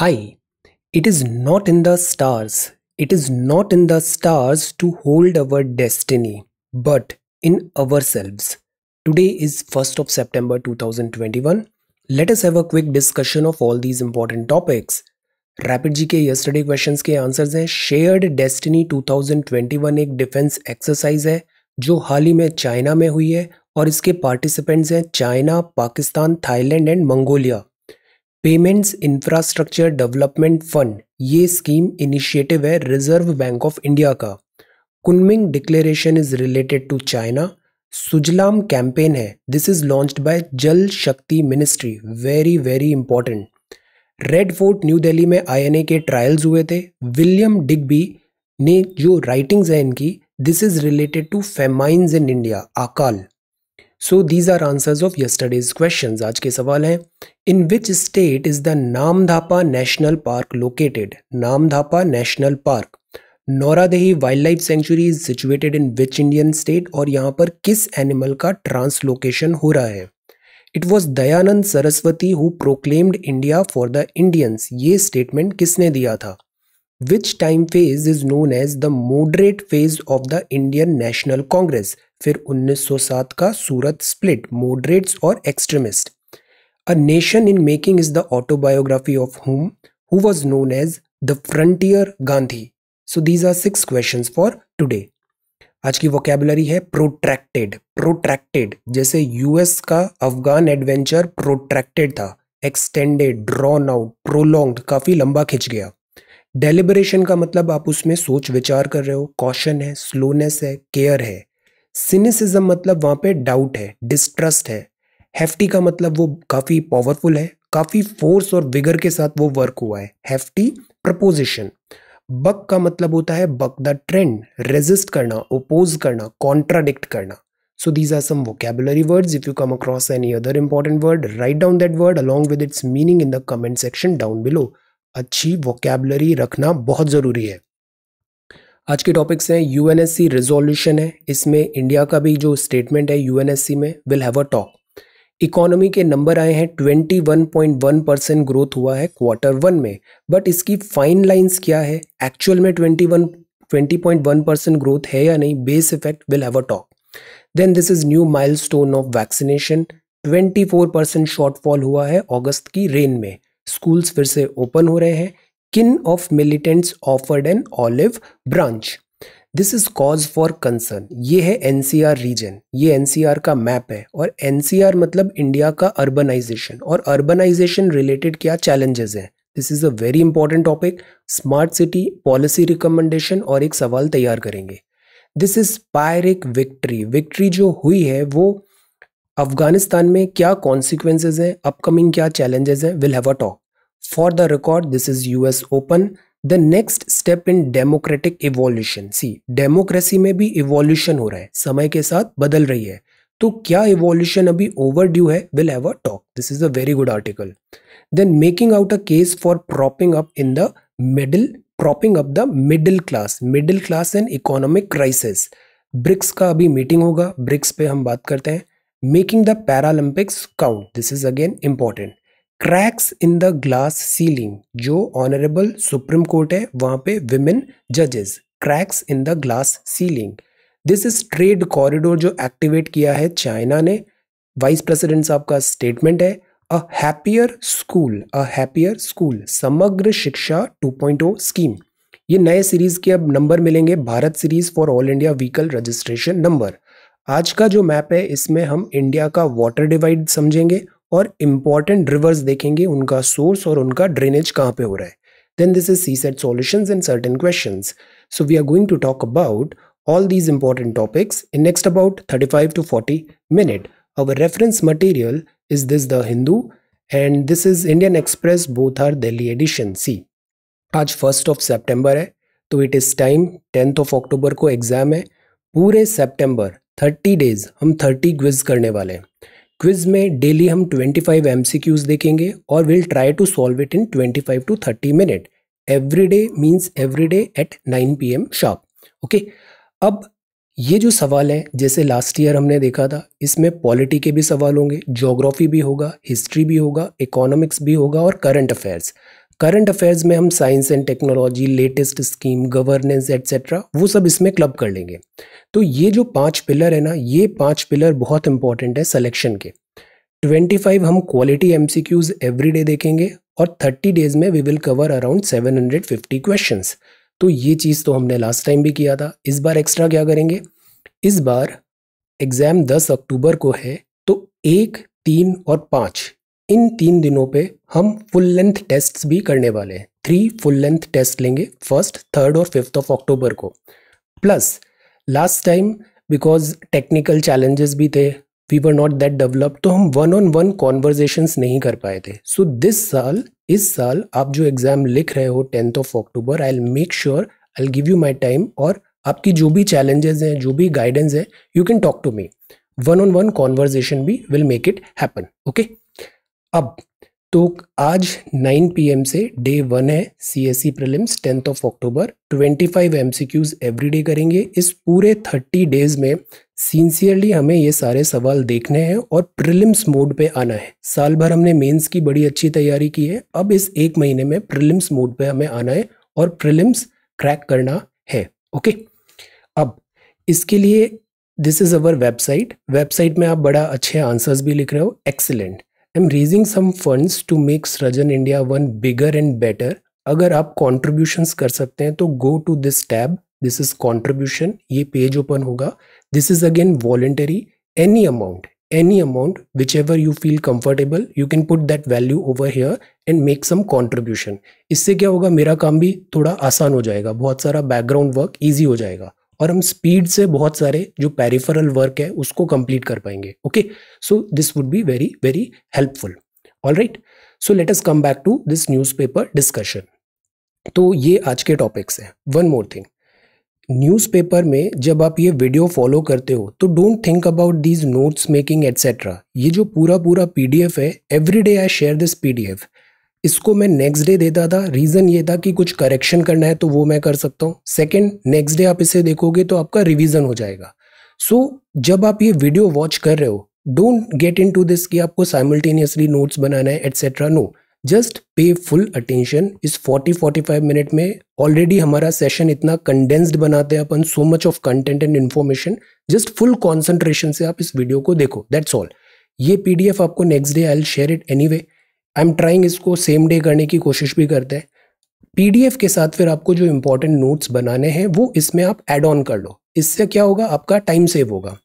Hi, it is not in the stars, it is not in the stars to hold our destiny, but in ourselves. Today is 1st of September 2021. Let us have a quick discussion of all these important topics. Rapid G K yesterday questions के answers हैं shared destiny 2021 एक defence exercise है जो हाल ही में China में हुई है और इसके पार्टिसिपेंट्स हैं China Pakistan Thailand and Mongolia payments infrastructure development fund ये स्कीम इनिशिएटिव है रिजर्व बैंक ऑफ इंडिया का Kunming declaration is related to China Sujalam campaign है this is launched by Jal Shakti ministry very very important red fort new Delhi में INA के trials हुए थे William Digby ने जो राइटिंग्स हैं इनकी this is related to famines in India अकाल so these are answers of yesterday's question आज के सवाल हैं in which state is the Namdapha national park located Namdapha national park Nauradehi wildlife sanctuary is situated in which Indian state और यहाँ पर किस animal का ट्रांसलोकेशन हो रहा है it was Dayanand Saraswati who proclaimed India for the Indians ये स्टेटमेंट किसने दिया था which time phase is known as the moderate phase of the Indian national Congress फिर 1907 का सूरत स्प्लिट मॉडरेट्स और extremist a nation in making is the autobiography of whom who was known as the frontier Gandhi so these are six question for today आज की vocabulary है protracted protracted जैसे US का Afghan adventure protracted था extended drawn out prolong काफी लंबा खिंच गया डेलिबरेशन का मतलब आप उसमें सोच विचार कर रहे हो कॉशन है स्लोनेस है केयर है सिनिसिज्म मतलब वहाँ पे डाउट है डिस्ट्रस्ट है हेफ्टी का मतलब वो काफ़ी पावरफुल है काफ़ी फोर्स और विगर के साथ वो वर्क हुआ है हेफ्टी प्रपोजिशन बक का मतलब होता है बक द ट्रेंड रेजिस्ट करना ओपोज करना कॉन्ट्राडिक्ट करना so these are some vocabulary words if you come across any other important word write down that word along with its meaning in the comment section down below अच्छी vocabulary रखना बहुत ज़रूरी है आज के topics हैं U N S C resolution है इसमें इंडिया का भी जो स्टेटमेंट है यू एन एस सी में will have a talk economy के नंबर आए हैं 21.1 परसेंट ग्रोथ हुआ है क्वार्टर वन में बट इसकी फाइन लाइंस क्या है एक्चुअल में 21 20.1 परसेंट ग्रोथ है या नहीं base effect will have a talk then this is new milestone of vaccination four percent shortfall हुआ है ऑगस्त की रेन में स्कूल्स फिर से ओपन हो रहे हैं kind of militants offered an olive branch this is cause for concern ये है एनसीआर रीजन ये एनसीआर का मैप है और एनसीआर मतलब इंडिया का अर्बनाइजेशन और अर्बनाइजेशन रिलेटेड क्या चैलेंजेस हैं this is a very important topic smart city policy recommendation और एक सवाल तैयार करेंगे this is pyrrhic victory victory जो हुई है वो अफगानिस्तान में क्या कॉन्सिक्वेंसेज हैं अपकमिंग क्या चैलेंजेस हैं will have a talk for the record this is US open the next step in democratic evolution see democracy में भी इवोल्यूशन हो रहा है समय के साथ बदल रही है तो क्या इवोल्यूशन अभी ओवर ड्यू है will have a talk this is a very good article then making out a case for propping up in the middle propping up the middle class middle class and economic crisis BRICS का अभी meeting होगा BRICS पे हम बात करते हैं making the Paralympics count. This is again important. Cracks in the glass ceiling जो honourable supreme court है वहाँ पे विमेन जजेस cracks in the glass ceiling this is trade corridor जो एक्टिवेट किया है चाइना ने वाइस प्रेसिडेंट साहब का स्टेटमेंट है a happier school a happier school Samagra Shiksha 2.0 scheme ये नए सीरीज के अब नंबर मिलेंगे Bharat series for all India vehicle registration number आज का जो मैप है इसमें हम इंडिया का वाटर डिवाइड समझेंगे और इम्पॉर्टेंट रिवर्स देखेंगे उनका सोर्स और उनका ड्रेनेज कहाँ पे हो रहा है then this is CSAT solution in certain question so we are going to talk about all these important topics in next about thirty five to forty minute our reference material is this the Hindu and this is Indian express both are Delhi edition see आज first of September है तो it is time tenth of October को exam है पूरे September thirty days हम thirty quiz करने वाले हैं क्विज में डेली हम twenty five M C Qs देखेंगे और will try to solve it in twenty five to thirty minute every day means every day at nine P M sharp okay अब ये जो सवाल हैं जैसे लास्ट ईयर हमने देखा था इसमें पॉलिटी के भी सवाल होंगे जोग्राफी भी होगा हिस्ट्री भी होगा इकोनॉमिक्स भी होगा और करंट अफेयर्स करंट अफेयर्स में हम science and technology latest scheme governance etcetera वो सब इसमें क्लब कर लेंगे तो ये जो पांच पिलर है ना ये पांच पिलर बहुत इंपॉर्टेंट है सिलेक्शन के 25 हम quality M C Qs every day देखेंगे और 30 डेज में we will cover around 750 questions तो ये चीज़ तो हमने लास्ट टाइम भी किया था इस बार एक्स्ट्रा क्या करेंगे इस बार एग्ज़ाम दस अक्टूबर को है तो एक तीन और पाँच इन तीन दिनों पे हम फुल लेंथ टेस्ट्स भी करने वाले हैं थ्री फुल लेंथ टेस्ट लेंगे फर्स्ट थर्ड और फिफ्थ ऑफ अक्टूबर को plus last time because technical challenges भी थे we were not that develop तो हम वन ऑन वन कॉन्वर्जेशन नहीं कर पाए थे सो so, दिस साल इस साल आप जो एग्ज़ाम लिख रहे हो tenth of October I'll make sure I give you my time और आपकी जो भी चैलेंजेस हैं जो भी गाइडेंस है you can talk to me one on one conversation भी will make it happen okay अब तो आज 9 पीएम से डे वन है C S C prelims tenth of October 25 five M C Qs every day करेंगे इस पूरे 30 डेज में सिंसियरली हमें ये सारे सवाल देखने हैं और प्रिलिम्स मोड पे आना है साल भर हमने मेंस की बड़ी अच्छी तैयारी की है अब इस एक महीने में प्रिलिम्स मोड पे हमें आना है और प्रिलिम्स क्रैक करना है ओके अब इसके लिए this is our website website में आप बड़ा अच्छे आंसर्स भी लिख रहे हो excellent I'm raising some fund to make Srijan India one bigger and better अगर आप कॉन्ट्रीब्यूशंस कर सकते हैं तो go to this tab this is contribution ये पेज ओपन होगा this is again voluntary any amount any amount whichever you feel comfortable you can put that value over hair and make some contribution इससे क्या होगा मेरा काम भी थोड़ा आसान हो जाएगा बहुत सारा बैकग्राउंड वर्क ईजी हो जाएगा और हम स्पीड से बहुत सारे जो पेरिफेरल वर्क है उसको कंप्लीट कर पाएंगे okay so this would be very very helpful all right so let's come back to this newspaper discussion तो ये आज के टॉपिक्स हैं वन मोर थिंग न्यूज़पेपर में जब आप ये वीडियो फॉलो करते हो तो don't think about these notes making etcetera ये जो पूरा पूरा पीडीएफ है every day I share this PDF इसको मैं नेक्स्ट डे देता था रीज़न ये था कि कुछ करेक्शन करना है तो वो मैं कर सकता हूँ सेकेंड नेक्स्ट डे आप इसे देखोगे तो आपका रिविज़न हो जाएगा सो so, जब आप ये वीडियो वॉच कर रहे हो don't get into this कि आपको साइमल्टेनियसली नोट्स बनाना है etcetera no just pay full attention इस 40-45 मिनट में ऑलरेडी हमारा सेशन इतना कंडेंस्ड बनाते हैं अपन so much of content and information just full concentration से आप इस वीडियो को देखो दैट्स ऑल ये पीडीएफ आपको next day I'll share it anyway I'm trying इसको सेम डे करने की कोशिश भी करते हैं पी के साथ फिर आपको जो इम्पोर्टेंट नोट्स बनाने हैं वो इसमें आप एड ऑन कर लो इससे क्या होगा आपका टाइम सेव होगा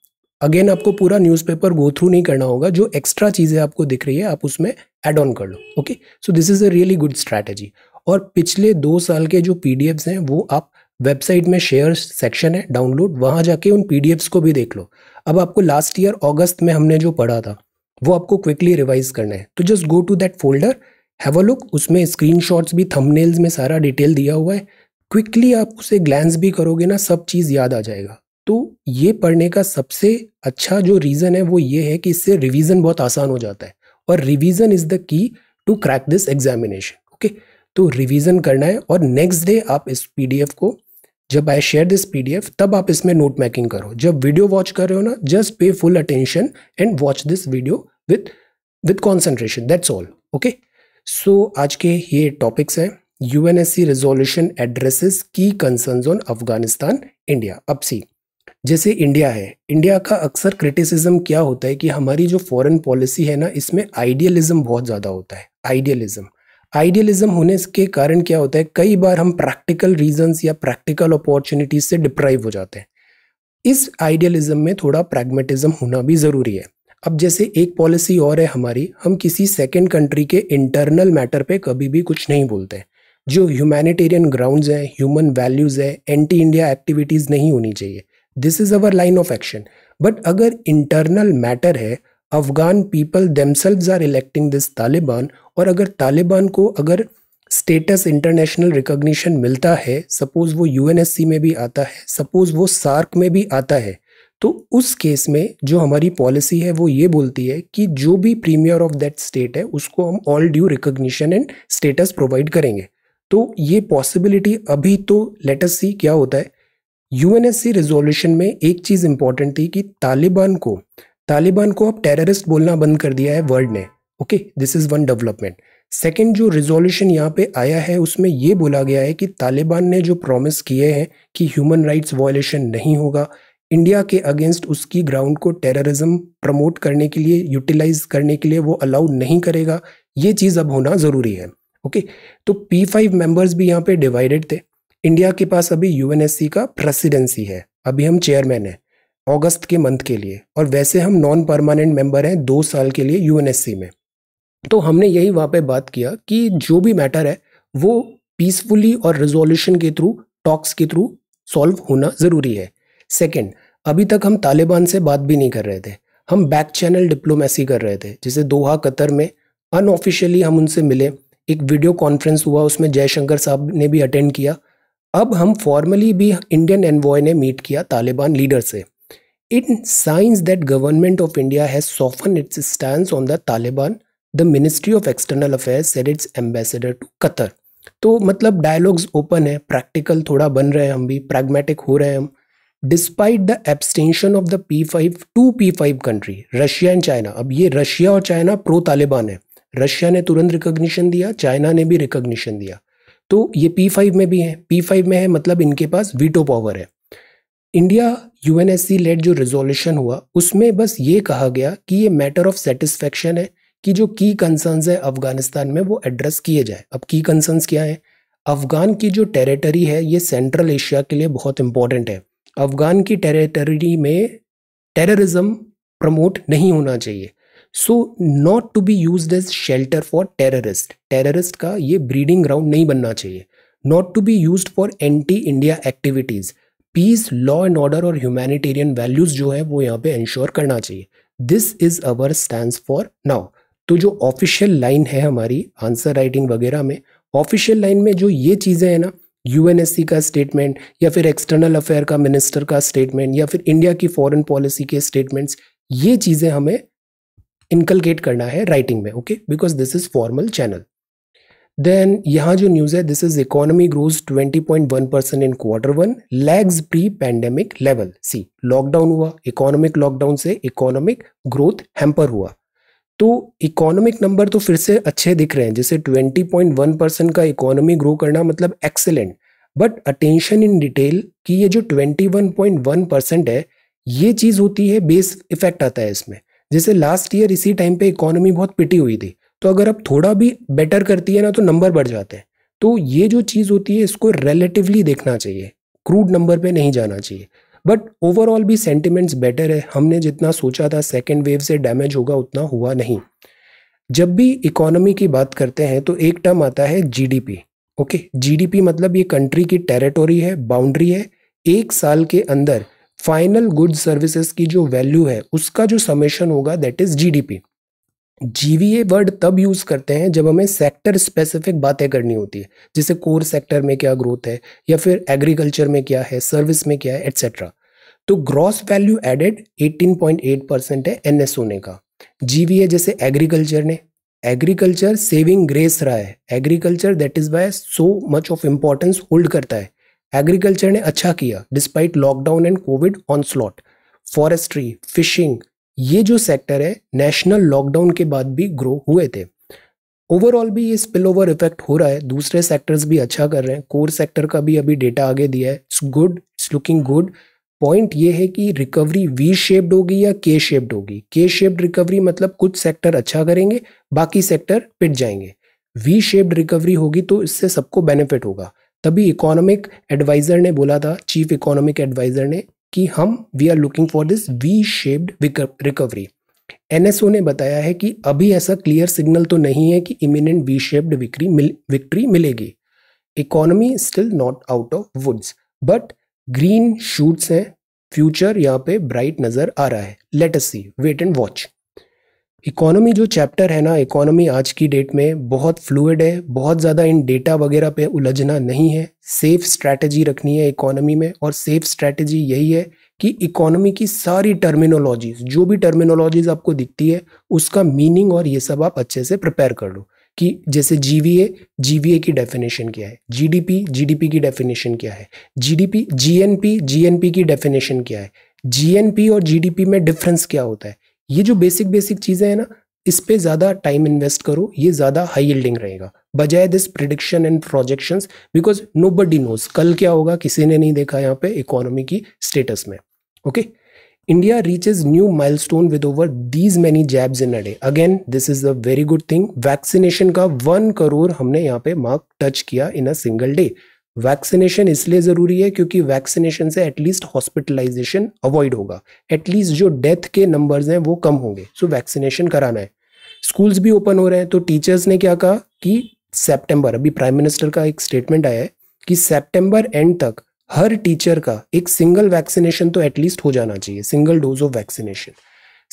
अगेन आपको पूरा न्यूज़पेपर गो थ्रू नहीं करना होगा जो एक्स्ट्रा चीज़ें आपको दिख रही है आप उसमें एड ऑन कर लो okay so this is a really good strategy और पिछले दो साल के जो पी हैं वो आप वेबसाइट में शेयर सेक्शन है डाउनलोड वहाँ जाके उन पी को भी देख लो अब आपको लास्ट ईयर अगस्त में हमने जो पढ़ा था वो आपको क्विकली रिवाइज करना है तो just go to that folder have a look उसमें स्क्रीन भी थंबनेल्स में सारा डिटेल दिया हुआ है क्विकली आप उसे ग्लैंस भी करोगे ना सब चीज़ याद आ जाएगा तो ये पढ़ने का सबसे अच्छा जो रीज़न है वो ये है कि इससे रिवीजन बहुत आसान हो जाता है और revision is the key to crack this examination okay तो रिवीजन करना है और नेक्स्ट डे आप इस पीडीएफ को जब आई शेयर दिस पीडीएफ तब आप इसमें नोट मेकिंग करो जब वीडियो वॉच कर रहे हो ना just pay full attention and watch this video with with concentration that's all okay so आज के ये टॉपिक्स हैं U N S C resolution addresses key concerns on Afghanistan India अब सी जैसे इंडिया है इंडिया का अक्सर क्रिटिसिज्म क्या होता है कि हमारी जो फॉरेन पॉलिसी है ना इसमें आइडियलिज्म बहुत ज़्यादा होता है आइडियलिज्म आइडियलिज्म होने के कारण क्या होता है कई बार हम प्रैक्टिकल रीजंस या प्रैक्टिकल अपॉर्चुनिटीज से डिप्राइव हो जाते हैं इस आइडियलिज्म में थोड़ा प्रैग्मेटिज्म होना भी ज़रूरी है अब जैसे एक पॉलिसी और है हमारी हम किसी सेकेंड कंट्री के इंटरनल मैटर पे कभी भी कुछ नहीं बोलते जो ह्यूमैनिटेरियन ग्राउंड्स हैं ह्यूमन वैल्यूज़ है एंटी इंडिया एक्टिविटीज़ नहीं होनी चाहिए this is our line of action but अगर इंटरनल मैटर है Afghan people themselves are electing this Taliban और अगर तालिबान को अगर स्टेटस इंटरनेशनल रिकोगशन मिलता है सपोज़ वो यू में भी आता है सपोज़ वो सार्क में भी आता है तो उस केस में जो हमारी पॉलिसी है वो ये बोलती है कि जो भी प्रीमियर ऑफ दैट स्टेट है उसको हम all due recognition and status provide करेंगे तो ये पॉसिबिलिटी अभी तो लेटस सी क्या होता है यू रेजोल्यूशन में एक चीज़ इंपॉर्टेंट थी कि तालिबान को तालिबान को अब टेररिस्ट बोलना बंद कर दिया है वर्ल्ड ने okay this is one development second जो रिजोल्यूशन यहाँ पे आया है उसमें ये बोला गया है कि तालिबान ने जो प्रॉमिस किए हैं कि ह्यूमन राइट्स वायलेशन नहीं होगा इंडिया के अगेंस्ट उसकी ग्राउंड को टेररिज्म प्रमोट करने के लिए यूटिलाइज करने के लिए वो अलाउ नहीं करेगा ये चीज़ अब होना ज़रूरी है ओके तो पी फाइव मेम्बर्स भी यहाँ पे डिवाइडेड थे इंडिया के पास अभी यू का प्रेसिडेंसी है अभी हम चेयरमैन हैं अगस्त के मंथ के लिए और वैसे हम नॉन परमानेंट मेंबर हैं दो साल के लिए यू में तो हमने यही वहाँ पे बात किया कि जो भी मैटर है वो पीसफुली और रिजोल्यूशन के थ्रू टॉक्स के थ्रू सॉल्व होना ज़रूरी है सेकेंड अभी तक हम तालिबान से बात भी नहीं कर रहे थे हम बैक चैनल डिप्लोमेसी कर रहे थे जैसे दोहा कतर में अनऑफिशियली हम उनसे मिले एक वीडियो कॉन्फ्रेंस हुआ उसमें जयशंकर साहब ने भी अटेंड किया अब हम फॉर्मली भी इंडियन एनवॉय ने मीट किया तालिबान लीडर से in science that government of India has soften its stand on the Taliban the ministry of external affair said its ambassador to Qatar तो मतलब डायलॉग्स ओपन है प्रैक्टिकल थोड़ा बन रहे हैं हम भी प्रैग्मेटिक हो रहे हैं हम despite the abstention of the P five to P five country Russia and China अब ये रशिया और चाइना प्रो तालिबान है रशिया ने तुरंत रिकोगशन दिया चाइना ने भी रिकोगशन दिया तो ये पी फाइव में भी है पी फाइव में है मतलब इनके पास वीटो पावर है India U N S C let जो रेजोल्यूशन हुआ उसमें बस ये कहा गया कि ये मैटर ऑफ सेटिस्फेक्शन है कि जो की कंसर्नस है अफगानिस्तान में वो एड्रेस किए जाए अब की कंसर्न्स क्या है अफगान की जो टेरिटरी है ये सेंट्रल एशिया के लिए बहुत इंपॉर्टेंट है अफ़गान की टेरिटरी में टेररिज्म प्रमोट नहीं होना चाहिए so not to be use as shelter for terrorist terrorist का ये ब्रीडिंग ग्राउंड नहीं बनना चाहिए not to be use for anti India activities peace law and order और ह्यूमैनिटेरियन वैल्यूज़ जो है वो यहाँ पे इंश्योर करना चाहिए this is our stand for now तो जो ऑफिशियल लाइन है हमारी आंसर राइटिंग वगैरह में ऑफिशियल लाइन में जो ये चीज़ें हैं ना यूएनएससी का स्टेटमेंट या फिर एक्सटर्नल अफेयर का मिनिस्टर का स्टेटमेंट या फिर इंडिया की फॉरेन पॉलिसी के स्टेटमेंट्स ये चीज़ें हमें इनकलकेट करना है राइटिंग में okay because this is formal channel then यहाँ जो न्यूज़ है this is economy grows 20.1 percent in quarter one lags pre pandemic level see lockdown हुआ इकोनॉमिक लॉकडाउन से इकोनॉमिक ग्रोथ हैम्पर हुआ तो इकोनॉमिक नंबर तो फिर से अच्छे दिख रहे हैं जैसे 20.1 परसेंट का इकोनॉमी ग्रो करना मतलब excellent but attention in detail कि ये जो 21.1 परसेंट है ये चीज़ होती है बेस इफेक्ट आता है इसमें जैसे लास्ट ईयर इसी टाइम पे इकोनॉमी बहुत पिटी हुई थी तो अगर आप थोड़ा भी बेटर करती है ना तो नंबर बढ़ जाते हैं तो ये जो चीज़ होती है इसको रिलेटिवली देखना चाहिए क्रूड नंबर पे नहीं जाना चाहिए बट ओवरऑल भी सेंटिमेंट्स बेटर है हमने जितना सोचा था सेकेंड वेव से डैमेज होगा उतना हुआ नहीं जब भी इकोनॉमी की बात करते हैं तो एक टर्म आता है जीडीपी ओके जीडीपी मतलब ये कंट्री की टेरिटोरी है बाउंड्री है एक साल के अंदर फाइनल गुड सर्विसेज की जो वैल्यू है उसका जो समेशन होगा that is GDP GVA word तब यूज़ करते हैं जब हमें सेक्टर स्पेसिफिक बातें करनी होती है जैसे कोर सेक्टर में क्या ग्रोथ है या फिर एग्रीकल्चर में क्या है सर्विस में क्या है एट्सेट्रा तो ग्रॉस वैल्यू एडेड 18.8 परसेंट है एन ने का जीवीए जैसे एग्रीकल्चर ने एग्रीकल्चर सेविंग ग्रेस रहा है agriculture that is by so much of importance hold करता है एग्रीकल्चर ने अच्छा किया despite lockdown and covid onslaught forestry fishing ये जो सेक्टर है नेशनल लॉकडाउन के बाद भी ग्रो हुए थे ओवरऑल भी ये स्पिल ओवर इफेक्ट हो रहा है दूसरे सेक्टर्स भी अच्छा कर रहे हैं कोर सेक्टर का भी अभी डेटा आगे दिया है it's good it's looking good point ये है कि रिकवरी वी शेप्ड होगी या के शेप्ड होगी के शेप्ड रिकवरी मतलब कुछ सेक्टर अच्छा करेंगे बाकी सेक्टर पिट जाएंगे वी शेप्ड रिकवरी होगी तो इससे सबको बेनिफिट होगा तभी इकोनॉमिक एडवाइज़र ने बोला था चीफ इकोनॉमिक एडवाइज़र ने कि हम we are looking for this V shaped recovery NSO ने बताया है कि अभी ऐसा क्लियर सिग्नल तो नहीं है कि इमिनेंट वी शेप्ड विक्री मिल विक्ट्री मिलेगी economy still not out of woods but green shoots हैं फ्यूचर यहाँ पे ब्राइट नज़र आ रहा है let us see wait and watch economy जो चैप्टर है ना इकोनॉमी आज की डेट में बहुत फ्लूड है बहुत ज़्यादा इन डेटा वगैरह पे उलझना नहीं है सेफ स्ट्रैटेजी रखनी है इकोनॉमी में और सेफ स्ट्रैटेजी यही है कि इकोनॉमी की सारी टर्मिनोलॉजीज जो भी टर्मिनोलॉजीज आपको दिखती है उसका मीनिंग और ये सब आप अच्छे से प्रिपेयर कर लो कि जैसे जीवीए जीवीए की डेफिनेशन क्या है जीडीपी जीडीपी की डेफिनेशन क्या है जीडीपी जीएनपी जीएनपी की डेफिनेशन क्या है जीएनपी और जीडीपी में डिफरेंस क्या होता है ये जो बेसिक बेसिक चीज़ें हैं ना इस पे ज़्यादा टाइम इन्वेस्ट करो ये ज़्यादा हाई यील्डिंग रहेगा बजाय this prediction and projections because nobody knows कल क्या होगा किसी ने नहीं देखा यहाँ पे इकोनॉमी की स्टेटस में okay India reaches new milestone with over these many jabs in a day again this is a very good thing vaccination का वन करोड़ हमने यहाँ पे मार्क टच किया in a single day vaccination इसलिए ज़रूरी है क्योंकि वैक्सीनेशन से एटलीस्ट हॉस्पिटलाइजेशन अवॉइड होगा एटलीस्ट जो डेथ के नंबर्स हैं वो कम होंगे सो वैक्सीनेशन कराना है स्कूल्स भी ओपन हो रहे हैं तो टीचर्स ने क्या कहा कि सितंबर अभी प्राइम मिनिस्टर का एक स्टेटमेंट आया है कि सितंबर एंड तक हर टीचर का एक सिंगल वैक्सीनेशन तो एटलीस्ट हो जाना चाहिए single dose of vaccination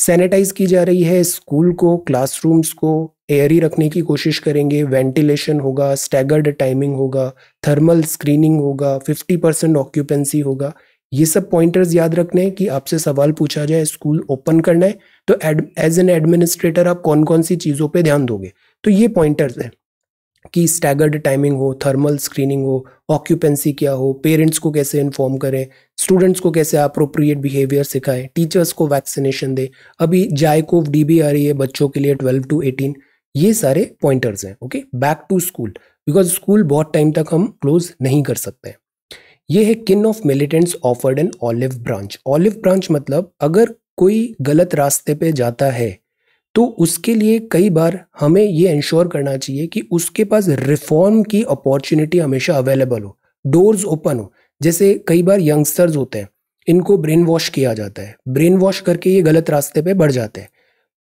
sanitize की जा रही है स्कूल को क्लासरूम्स को एयरी रखने की कोशिश करेंगे वेंटिलेशन होगा स्टैगर्ड टाइमिंग होगा थर्मल स्क्रीनिंग होगा 50 परसेंट ऑक्यूपेंसी होगा ये सब पॉइंटर्स याद रखने हैं कि आपसे सवाल पूछा जाए स्कूल ओपन करना है तो एज एन एडमिनिस्ट्रेटर आप कौन कौन सी चीज़ों पे ध्यान दोगे तो ये पॉइंटर्स हैं कि स्टैगर्ड टाइमिंग हो थर्मल स्क्रीनिंग हो ऑक्यूपेंसी क्या हो पेरेंट्स को कैसे इन्फॉर्म करें स्टूडेंट्स को कैसे अप्रोप्रिएट बिहेवियर सिखाएं टीचर्स को वैक्सीनेशन दें अभी जायकोव डी बी आ रही है बच्चों के लिए ट्वेल्व टू एटीन ये सारे पॉइंटर्स हैं okay back to school because school बहुत टाइम तक हम क्लोज नहीं कर सकते हैं ये है kind of militants offered an olive branch olive branch मतलब अगर कोई गलत रास्ते पे जाता है तो उसके लिए कई बार हमें ये इंश्योर करना चाहिए कि उसके पास रिफॉर्म की अपॉर्चुनिटी हमेशा अवेलेबल हो डोर्स ओपन हो जैसे कई बार यंगस्टर्स होते हैं इनको ब्रेन वॉश किया जाता है ब्रेन वॉश करके ये गलत रास्ते पे बढ़ जाते हैं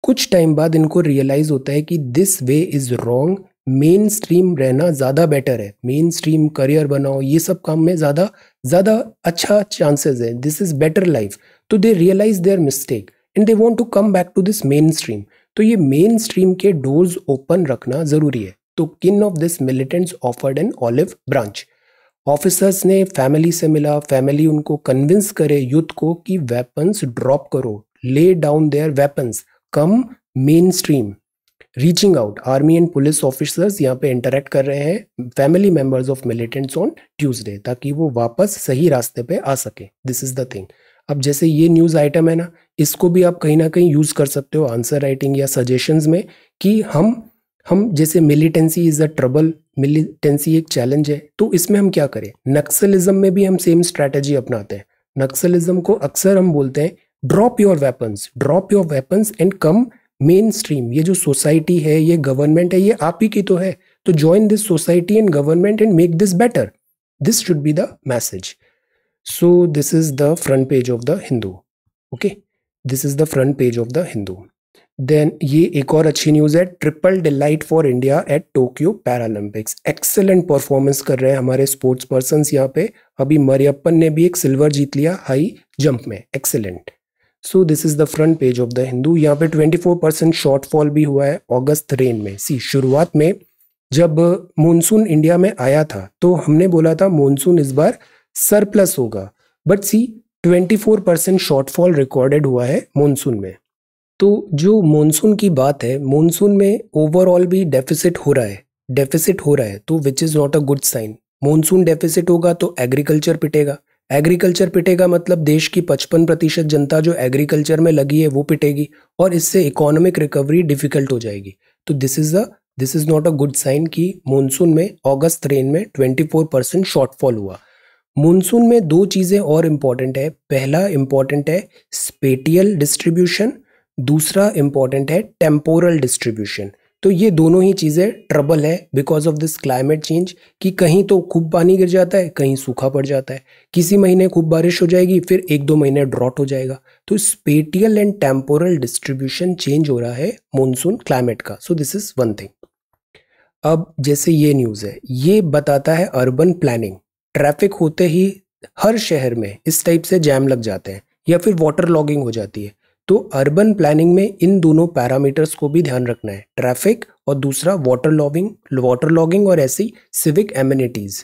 कुछ टाइम बाद इनको रियलाइज़ होता है कि this way is wrong main stream रहना ज़्यादा बेटर है मेन स्ट्रीम करियर बनाओ ये सब काम में ज़्यादा ज़्यादा अच्छा चांसेस है दिस इज़ बेटर लाइफ तो they realize their mistake and they want to come back to this main stream तो ये मेन स्ट्रीम के डोर्स ओपन रखना ज़रूरी है तो kind of this militants offered an olive branch officers ने family से मिला फैमिली उनको कन्विंस करे यूथ को कि वेपन्स ड्रॉप करो lay down their weapons come main stream reaching out army and police officers यहाँ पे इंटरेक्ट कर रहे हैं family members of militants on Tuesday ताकि वो वापस सही रास्ते पे आ सके दिस इज द थिंग अब जैसे ये न्यूज़ आइटम है ना इसको भी आप कहीं ना कहीं यूज़ कर सकते हो आंसर राइटिंग या सजेशंस में कि हम हम जैसे militancy is a trouble militancy एक चैलेंज है तो इसमें हम क्या करें नक्सलिज्म में भी हम सेम स्ट्रैटेजी अपनाते हैं नक्सलिज्म को अक्सर हम बोलते हैं drop your weapons drop your weapons and come main stream ये जो सोसाइटी है ये गवर्नमेंट है ये आप ही की तो है तो join this society and government and make this better this should be the message so this is the front page of the Hindu okay this is the front page of the Hindu then ये एक और अच्छी news है triple delight for India at Tokyo Paralympics excellent performance कर रहे हैं हमारे sports person यहाँ पे अभी मरियप्पन ने भी एक सिल्वर जीत लिया हाई जंप में excellent so this is the front page of the Hindu यहाँ पे 24 परसेंट शॉर्टफॉल भी हुआ है अगस्त रेन में सी शुरुआत में जब मॉनसून इंडिया में आया था तो हमने बोला था मॉनसून इस बार सरप्लस होगा but see 24 percent shortfall recorded हुआ है मॉनसून में तो जो मॉनसून की बात है मॉनसून में ओवरऑल भी डेफिसिट हो रहा है डेफिसिट हो रहा है तो which is not a good sign monsoon deficit होगा तो एग्रीकल्चर पिटेगा एग्रीकल्चर पिटेगा मतलब देश की 55 प्रतिशत जनता जो एग्रीकल्चर में लगी है वो पिटेगी और इससे इकोनॉमिक रिकवरी डिफिकल्ट हो जाएगी तो this is the this is not a good sign कि मानसून में अगस्त रेन में 24 परसेंट शॉर्टफॉल हुआ मानसून में दो चीज़ें और इम्पॉर्टेंट है पहला इम्पॉर्टेंट है स्पेटियल डिस्ट्रीब्यूशन दूसरा इम्पॉर्टेंट है टेम्पोरल डिस्ट्रीब्यूशन तो ये दोनों ही चीज़ें ट्रबल है because of this climate change कि कहीं तो खूब पानी गिर जाता है कहीं सूखा पड़ जाता है किसी महीने खूब बारिश हो जाएगी फिर एक दो महीने ड्रॉट हो जाएगा तो spatial and temporal distribution change हो रहा है मानसून क्लाइमेट का so this is one thing अब जैसे ये न्यूज़ है ये बताता है अर्बन प्लानिंग ट्रैफिक होते ही हर शहर में इस टाइप से जैम लग जाते हैं या फिर वाटर लॉगिंग हो जाती है तो अर्बन प्लानिंग में इन दोनों पैरामीटर्स को भी ध्यान रखना है ट्रैफिक और दूसरा वाटर लॉगिंग वाटर लॉगिंग और ऐसी civic amenities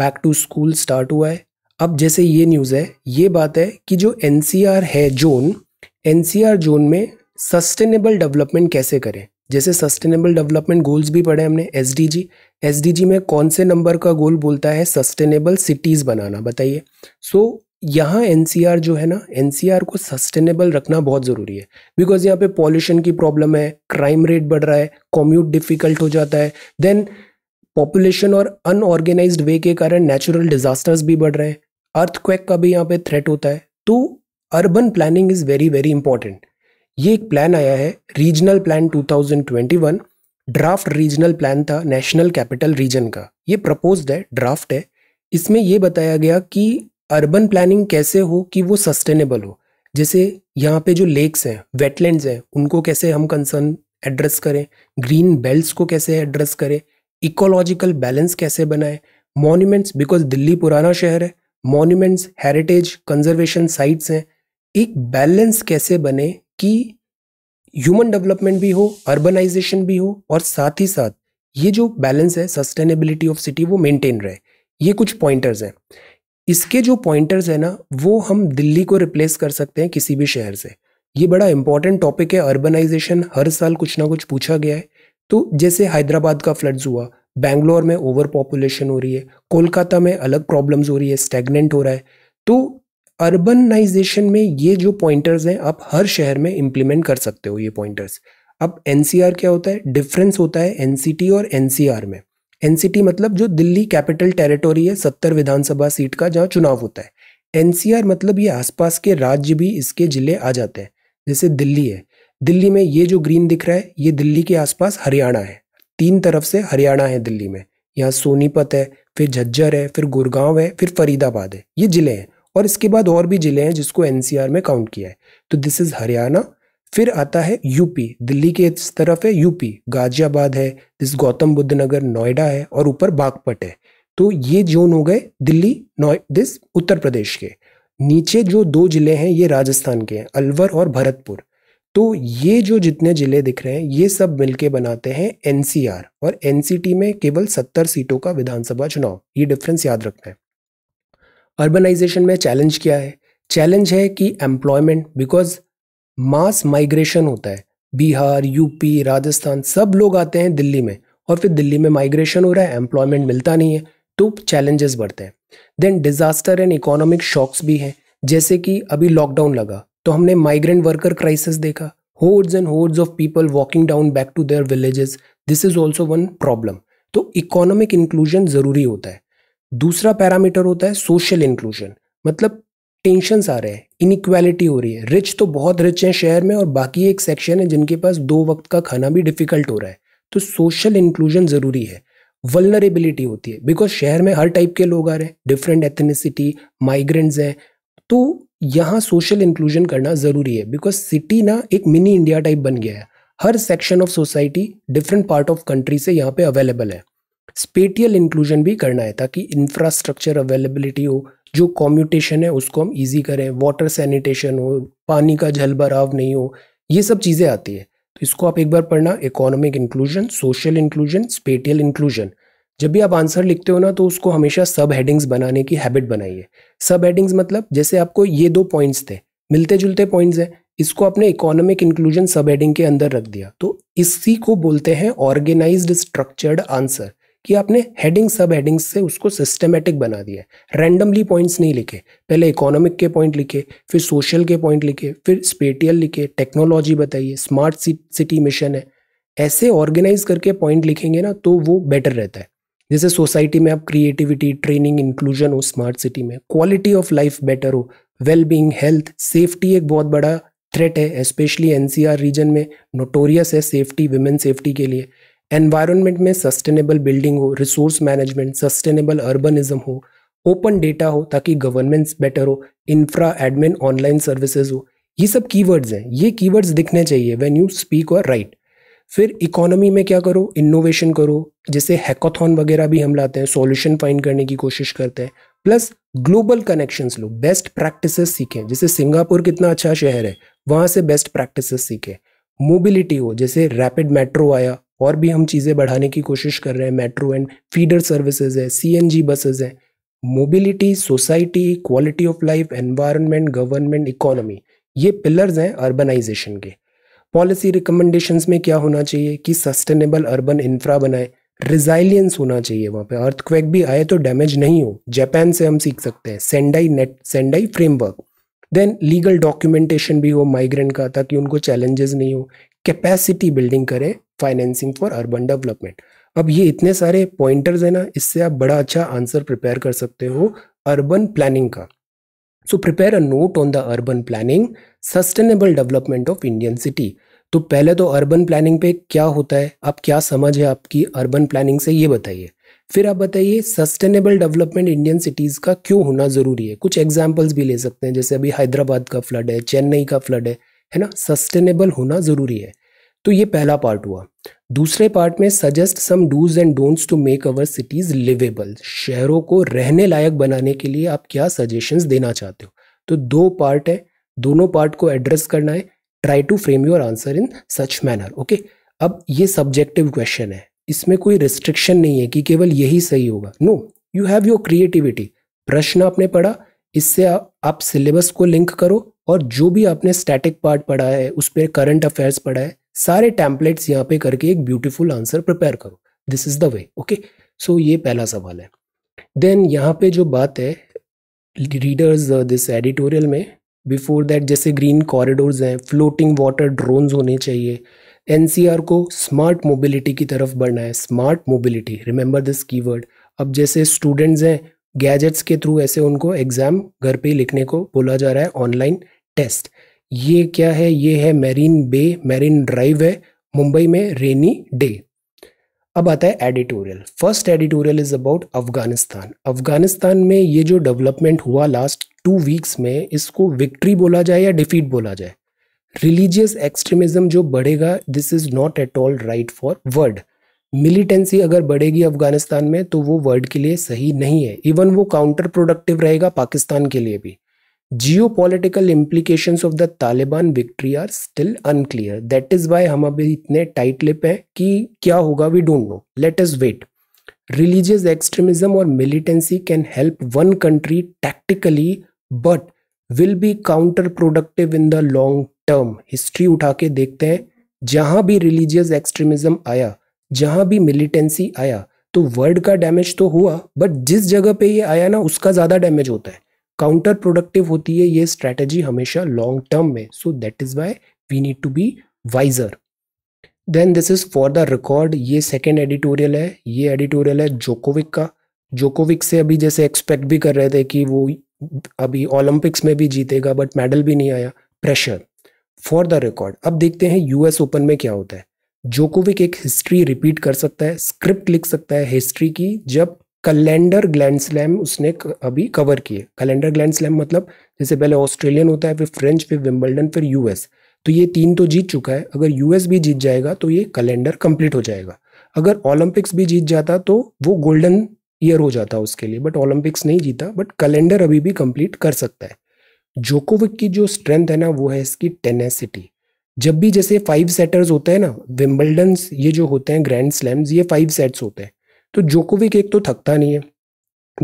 back to school start हुआ है अब जैसे ये न्यूज़ है ये बात है कि जो एन है जोन एन जोन में सस्टेनेबल डेवलपमेंट कैसे करें जैसे सस्टेनेबल डेवलपमेंट गोल्स भी पढ़े हमने एस डी में कौन से नंबर का गोल बोलता है सस्टेनेबल सिटीज़ बनाना बताइए सो so, यहाँ एन जो है ना एन को सस्टेनेबल रखना बहुत ज़रूरी है बिकॉज यहाँ पे पॉल्यूशन की प्रॉब्लम है क्राइम रेट बढ़ रहा है कॉम्यूट डिफ़िकल्ट हो जाता है देन पॉपुलेशन और अनऑर्गेनाइज वे के कारण नेचुरल डिजास्टर्स भी बढ़ रहे हैं अर्थक्वेक का भी यहाँ पे थ्रेट होता है तो urban planning is very very important ये एक प्लान आया है regional plan 2021 draft regional plan था नेशनल कैपिटल रीजन का ये प्रपोज्ड है ड्राफ्ट है इसमें यह बताया गया कि अर्बन प्लानिंग कैसे हो कि वो सस्टेनेबल हो जैसे यहाँ पे जो लेक्स हैं वेटलैंड्स हैं उनको कैसे हम कंसर्न एड्रेस करें ग्रीन बेल्ट को कैसे एड्रेस करें इकोलॉजिकल बैलेंस कैसे बनाए मॉन्यूमेंट्स बिकॉज दिल्ली पुराना शहर है मॉन्यूमेंट्स हेरिटेज कंजर्वेशन साइट्स हैं एक बैलेंस कैसे बने कि ह्यूमन डेवलपमेंट भी हो अर्बनाइजेशन भी हो और साथ ही साथ ये जो बैलेंस है सस्टेनेबिलिटी ऑफ सिटी वो मेंटेन रहे ये कुछ पॉइंटर्स हैं इसके जो पॉइंटर्स है ना वो हम दिल्ली को रिप्लेस कर सकते हैं किसी भी शहर से ये बड़ा इंपॉर्टेंट टॉपिक है अर्बनाइजेशन हर साल कुछ ना कुछ पूछा गया है तो जैसे हैदराबाद का फ्लड्स हुआ बैंगलोर में ओवर पॉपुलेशन हो रही है कोलकाता में अलग प्रॉब्लम्स हो रही है स्टेगनेंट हो रहा है तो अर्बनाइजेशन में ये जो पॉइंटर्स हैं आप हर शहर में इम्प्लीमेंट कर सकते हो ये पॉइंटर्स अब एन क्या होता है डिफरेंस होता है एन और एन में एनसीटी मतलब जो दिल्ली कैपिटल टेरिटोरी है सत्तर विधानसभा सीट का जहाँ चुनाव होता है एनसीआर मतलब ये आसपास के राज्य भी इसके जिले आ जाते हैं जैसे दिल्ली है दिल्ली में ये जो ग्रीन दिख रहा है ये दिल्ली के आसपास हरियाणा है तीन तरफ से हरियाणा है दिल्ली में यहाँ सोनीपत है फिर झज्जर है फिर गुड़गांव है फिर फरीदाबाद है ये जिले हैं और इसके बाद और भी जिले हैं जिसको एनसीआर में काउंट किया है तो दिस इज़ हरियाणा फिर आता है यूपी दिल्ली के इस तरफ है यूपी गाजियाबाद है दिस गौतम बुद्ध नगर नोएडा है और ऊपर बागपट है तो ये जोन हो गए दिल्ली दिस उत्तर प्रदेश के नीचे जो दो ज़िले हैं ये राजस्थान के हैं अलवर और भरतपुर तो ये जो जितने ज़िले दिख रहे हैं ये सब मिलके बनाते हैं एनसीआर और एनसीटी में केवल सत्तर सीटों का विधानसभा चुनाव ये डिफरेंस याद रखना है अर्बनाइजेशन में चैलेंज क्या है चैलेंज है कि एम्प्लॉयमेंट बिकॉज मास माइग्रेशन होता है बिहार यूपी राजस्थान सब लोग आते हैं दिल्ली में और फिर दिल्ली में माइग्रेशन हो रहा है एम्प्लॉयमेंट मिलता नहीं है तो चैलेंजेस बढ़ते हैं then disaster and economic shocks भी हैं जैसे कि अभी लॉकडाउन लगा तो हमने माइग्रेंट वर्कर क्राइसिस देखा hordes and hordes of people walking down back to their villages this is also one problem तो इकोनॉमिक इंक्लूजन ज़रूरी होता है दूसरा पैरामीटर होता है सोशल इंक्लूजन मतलब टेंशन आ रहे हैं इनक्वालिटी हो रही है रिच तो बहुत रिच हैं शहर में और बाकी एक सेक्शन है जिनके पास दो वक्त का खाना भी डिफिकल्ट हो रहा है तो सोशल इंक्लूजन ज़रूरी है वलनरेबिलिटी होती है बिकॉज शहर में हर टाइप के लोग आ रहे हैं डिफरेंट एथनिसिटी माइग्रेंट्स हैं तो यहाँ सोशल इंक्लूजन करना ज़रूरी है बिकॉज सिटी ना एक मिनी इंडिया टाइप बन गया है हर section of society different part of country से यहाँ पे अवेलेबल है स्पेटियल इंक्लूजन भी करना है ताकि इंफ्रास्ट्रक्चर अवेलेबिलिटी हो जो कॉम्यूटेशन है उसको हम ईजी करें वाटर सैनिटेशन हो पानी का जल भराव नहीं हो ये सब चीज़ें आती है तो इसको आप एक बार पढ़ना economic inclusion social inclusion spatial inclusion जब भी आप आंसर लिखते हो ना तो उसको हमेशा सब हेडिंग्स बनाने की हैबिट बनाइए सब हेडिंग्स मतलब जैसे आपको ये दो पॉइंट्स थे मिलते जुलते पॉइंट्स हैं इसको आपने इकोनॉमिक इंक्लूजन सब हेडिंग के अंदर रख दिया तो इसी को बोलते हैं ऑर्गेनाइज्ड स्ट्रक्चर्ड आंसर कि आपने हेडिंग सब हेडिंग्स से उसको सिस्टमेटिक बना दिया है रैंडमली पॉइंट्स नहीं लिखे पहले इकोनॉमिक के पॉइंट लिखे फिर सोशल के पॉइंट लिखे फिर स्पेटियल लिखे टेक्नोलॉजी बताइए स्मार्ट सिटी मिशन है ऐसे ऑर्गेनाइज करके पॉइंट लिखेंगे ना तो वो बेटर रहता है जैसे सोसाइटी में आप क्रिएटिविटी ट्रेनिंग इंक्लूजन हो स्मार्ट सिटी में क्वालिटी ऑफ लाइफ बेटर हो वेल बींग हेल्थ सेफ्टी एक बहुत बड़ा थ्रेट है स्पेशली एनसीआर रीजन में नोटोरियस है सेफ्टी वुमेन सेफ्टी के लिए एनवायरनमेंट में सस्टेनेबल बिल्डिंग हो रिसोर्स मैनेजमेंट सस्टेनेबल अर्बनिज्म हो ओपन डेटा हो ताकि गवर्नमेंट्स बेटर हो इंफ्रा एडमिन ऑनलाइन सर्विसेज हो ये सब कीवर्ड्स हैं ये कीवर्ड्स दिखने चाहिए व्हेन यू स्पीक और राइट फिर इकोनॉमी में क्या करो इनोवेशन करो जैसे हैकोथॉन वगैरह भी हम लाते हैं सॉल्यूशन फाइंड करने की कोशिश करते हैं प्लस ग्लोबल कनेक्शंस लो बेस्ट प्रैक्टिसेस सीखें जैसे सिंगापुर कितना अच्छा शहर है वहाँ से बेस्ट प्रैक्टिसेस सीखें मोबिलिटी हो जैसे रैपिड मेट्रो आया और भी हम चीज़ें बढ़ाने की कोशिश कर रहे हैं मेट्रो एंड फीडर सर्विसेज है सी एन जी बसेज हैं mobility society quality of life environment government economy ये पिलर्स हैं अर्बनाइजेशन के पॉलिसी रिकमेंडेशंस में क्या होना चाहिए कि सस्टेनेबल अर्बन इंफ्रा बनाए रिजाइलियंस होना चाहिए वहाँ पे अर्थक्वेक भी आए तो डैमेज नहीं हो जापान से हम सीख सकते हैं Sendai net Sendai framework then legal documentation भी हो माइग्रेंट का ताकि उनको चैलेंजेस नहीं हो कैपेसिटी बिल्डिंग करें फाइनेंसिंग फॉर अर्बन डेवलपमेंट अब ये इतने सारे पॉइंटर्स हैं ना इससे आप बड़ा अच्छा आंसर प्रिपेयर कर सकते हो अर्बन प्लानिंग का so prepare a note on the urban planning sustainable development of Indian city तो पहले तो अर्बन प्लानिंग पे क्या होता है आप क्या समझ है आपकी अर्बन प्लानिंग से ये बताइए फिर आप बताइए सस्टेनेबल डेवलपमेंट इंडियन सिटीज़ का क्यों होना ज़रूरी है कुछ एग्जाम्पल्स भी ले सकते हैं जैसे अभी हैदराबाद का फ्लड है चेन्नई का फ्लड है है ना सस्टेनेबल होना ज़रूरी है तो ये पहला पार्ट हुआ दूसरे पार्ट में suggest some dos and don'ts to make our cities liveable शहरों को रहने लायक बनाने के लिए आप क्या सजेशंस देना चाहते हो तो दो पार्ट है दोनों पार्ट को एड्रेस करना है try to frame your answer in such manner okay अब ये सब्जेक्टिव क्वेश्चन है इसमें कोई रिस्ट्रिक्शन नहीं है कि केवल यही सही होगा no you have your creativity प्रश्न आपने पढ़ा इससे आप, आप सिलेबस को लिंक करो और जो भी आपने स्टैटिक पार्ट पढ़ा है उस पर करंट अफेयर्स पढ़ा है सारे टैंपलेट्स यहाँ पे करके एक ब्यूटीफुल आंसर प्रिपेयर करो this is the way okay so ये पहला सवाल है देन यहाँ पे जो बात है रीडर्स दिस एडिटोरियल में बिफोर दैट जैसे ग्रीन कॉरिडोर्स हैं फ्लोटिंग वाटर ड्रोन्स होने चाहिए एन को स्मार्ट मोबिलिटी की तरफ बढ़ना है स्मार्ट मोबिलिटी रिमेंबर दिस की अब जैसे स्टूडेंट्स हैं गैजेट्स के थ्रू ऐसे उनको एग्ज़ाम घर पे ही लिखने को बोला जा रहा है ऑनलाइन टेस्ट ये क्या है ये है मैरीन बे मैरीन ड्राइव है मुंबई में रेनी डे अब आता है editorial first editorial is about Afghanistan Afghanistan में ये जो डेवलपमेंट हुआ लास्ट टू वीक्स में इसको विक्ट्री बोला जाए या डिफीट बोला जाए रिलीजियस एक्सट्रीमिज्म जो बढ़ेगा this is not at all right for world militancy अगर बढ़ेगी अफगानिस्तान में तो वो वर्ल्ड के लिए सही नहीं है इवन वो काउंटर प्रोडक्टिव रहेगा पाकिस्तान के लिए भी geopolitical implication of the Taliban victory are still unclear that is why हम अभी इतने टाइट लिप हैं कि क्या होगा we don't know let us wait religious extremism और militancy can help one country tactically but will be counterproductive in the long term history उठा के देखते हैं जहां भी रिलीजियस एक्सट्रीमिज्म आया जहां भी मिलिटेंसी आया तो वर्ल्ड का डैमेज तो हुआ बट जिस जगह पे ये आया ना उसका ज़्यादा डैमेज होता है काउंटर प्रोडक्टिव होती है ये स्ट्रैटेजी हमेशा लॉन्ग टर्म में so that is why we need to be wiser than this is for the record ये सेकेंड एडिटोरियल है ये एडिटोरियल है जोकोविक का जोकोविक से अभी जैसे एक्सपेक्ट भी कर रहे थे कि वो अभी ओलंपिक्स में भी जीतेगा बट मेडल भी नहीं आया प्रेशर फॉर द रिकॉर्ड अब देखते हैं यूएस ओपन में क्या होता है जोकोविक एक हिस्ट्री रिपीट कर सकता है स्क्रिप्ट लिख सकता है हिस्ट्री की जब कैलेंडर ग्लैंड स्लैम उसने अभी कवर किए कैलेंडर ग्लैंड स्लैम मतलब जैसे पहले ऑस्ट्रेलियन होता है फिर फ्रेंच फिर विम्बल्डन फिर यूएस तो ये तीन तो जीत चुका है अगर यूएस भी जीत जाएगा तो ये कैलेंडर कंप्लीट हो जाएगा अगर ओलंपिक्स भी जीत जाता तो वो गोल्डन ईयर हो जाता उसके लिए बट ओलंपिक्स नहीं जीता बट कैलेंडर अभी भी कंप्लीट कर सकता है जोकोविक की जो स्ट्रेंथ है ना वो है इसकी टेनेसिटी जब भी जैसे फाइव सेटर्स होते हैं ना विम्बल्डन ये जो होते हैं ग्रैंड स्लैम्स ये फाइव सेट्स होते हैं तो जोकोविक एक तो थकता नहीं है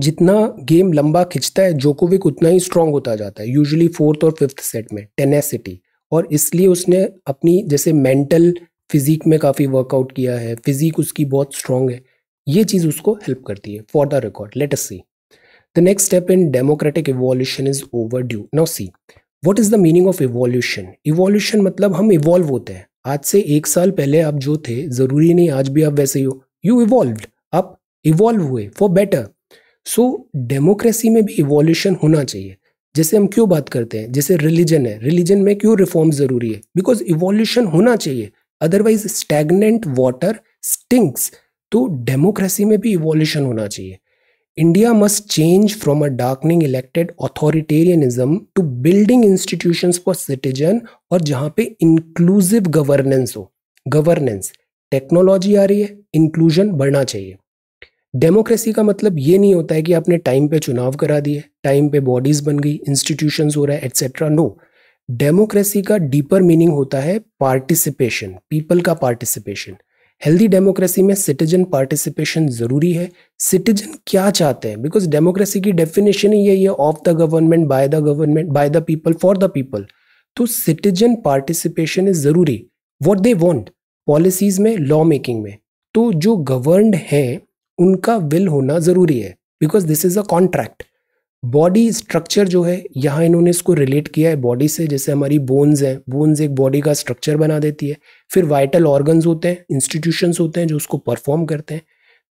जितना गेम लंबा खिंचता है जोकोविक उतना ही स्ट्रांग होता जाता है यूजुअली फोर्थ और फिफ्थ सेट में टेनेसिटी और इसलिए उसने अपनी जैसे मेंटल फिजिक में काफ़ी वर्कआउट किया है फिजिक उसकी बहुत स्ट्रांग है ये चीज़ उसको हेल्प करती है for the record let us see the next step in democratic evolution is overdue now see what is the meaning of evolution evolution मतलब हम इवॉल्व होते हैं आज से एक साल पहले आप जो थे ज़रूरी नहीं आज भी आप वैसे ही हो यू इवॉल्व इवॉल्व हुए फॉर बेटर सो डेमोक्रेसी में भी इवोल्यूशन होना चाहिए जैसे हम क्यों बात करते हैं जैसे रिलीजन है रिलीजन में क्यों रिफॉर्म ज़रूरी है बिकॉज इवोल्यूशन होना चाहिए अदरवाइज स्टैगनेंट वाटर स्टिंक्स तो डेमोक्रेसी में भी इवोल्यूशन होना चाहिए India must change from a darkening elected authoritarianism to building institution for citizen और जहाँ पे इंक्लूसिव गवर्नेंस हो गवर्नेंस टेक्नोलॉजी आ रही है इंक्लूजन बढ़ना चाहिए डेमोक्रेसी का मतलब ये नहीं होता है कि आपने टाइम पे चुनाव करा दिए टाइम पे बॉडीज बन गई इंस्टीट्यूशन हो रहा है एट्सेट्रा नो डेमोक्रेसी का डीपर मीनिंग होता है पार्टिसिपेशन पीपल का पार्टिसिपेशन हेल्दी डेमोक्रेसी में सिटीजन पार्टिसिपेशन ज़रूरी है सिटीजन क्या चाहते हैं बिकॉज डेमोक्रेसी की डेफिनेशन ही यही है of the government by the government by the people for the people तो सिटीजन पार्टिसिपेशन इज ज़रूरी वॉट दे वॉन्ट पॉलिसीज में लॉ मेकिंग में तो जो गवर्नड हैं उनका विल होना ज़रूरी है because this is a contract body structure जो है यहाँ इन्होंने इसको रिलेट किया है बॉडी से जैसे हमारी बोन्स हैं बोन्स एक बॉडी का स्ट्रक्चर बना देती है फिर वाइटल ऑर्गन्स होते हैं इंस्टीट्यूशंस होते हैं जो उसको परफॉर्म करते हैं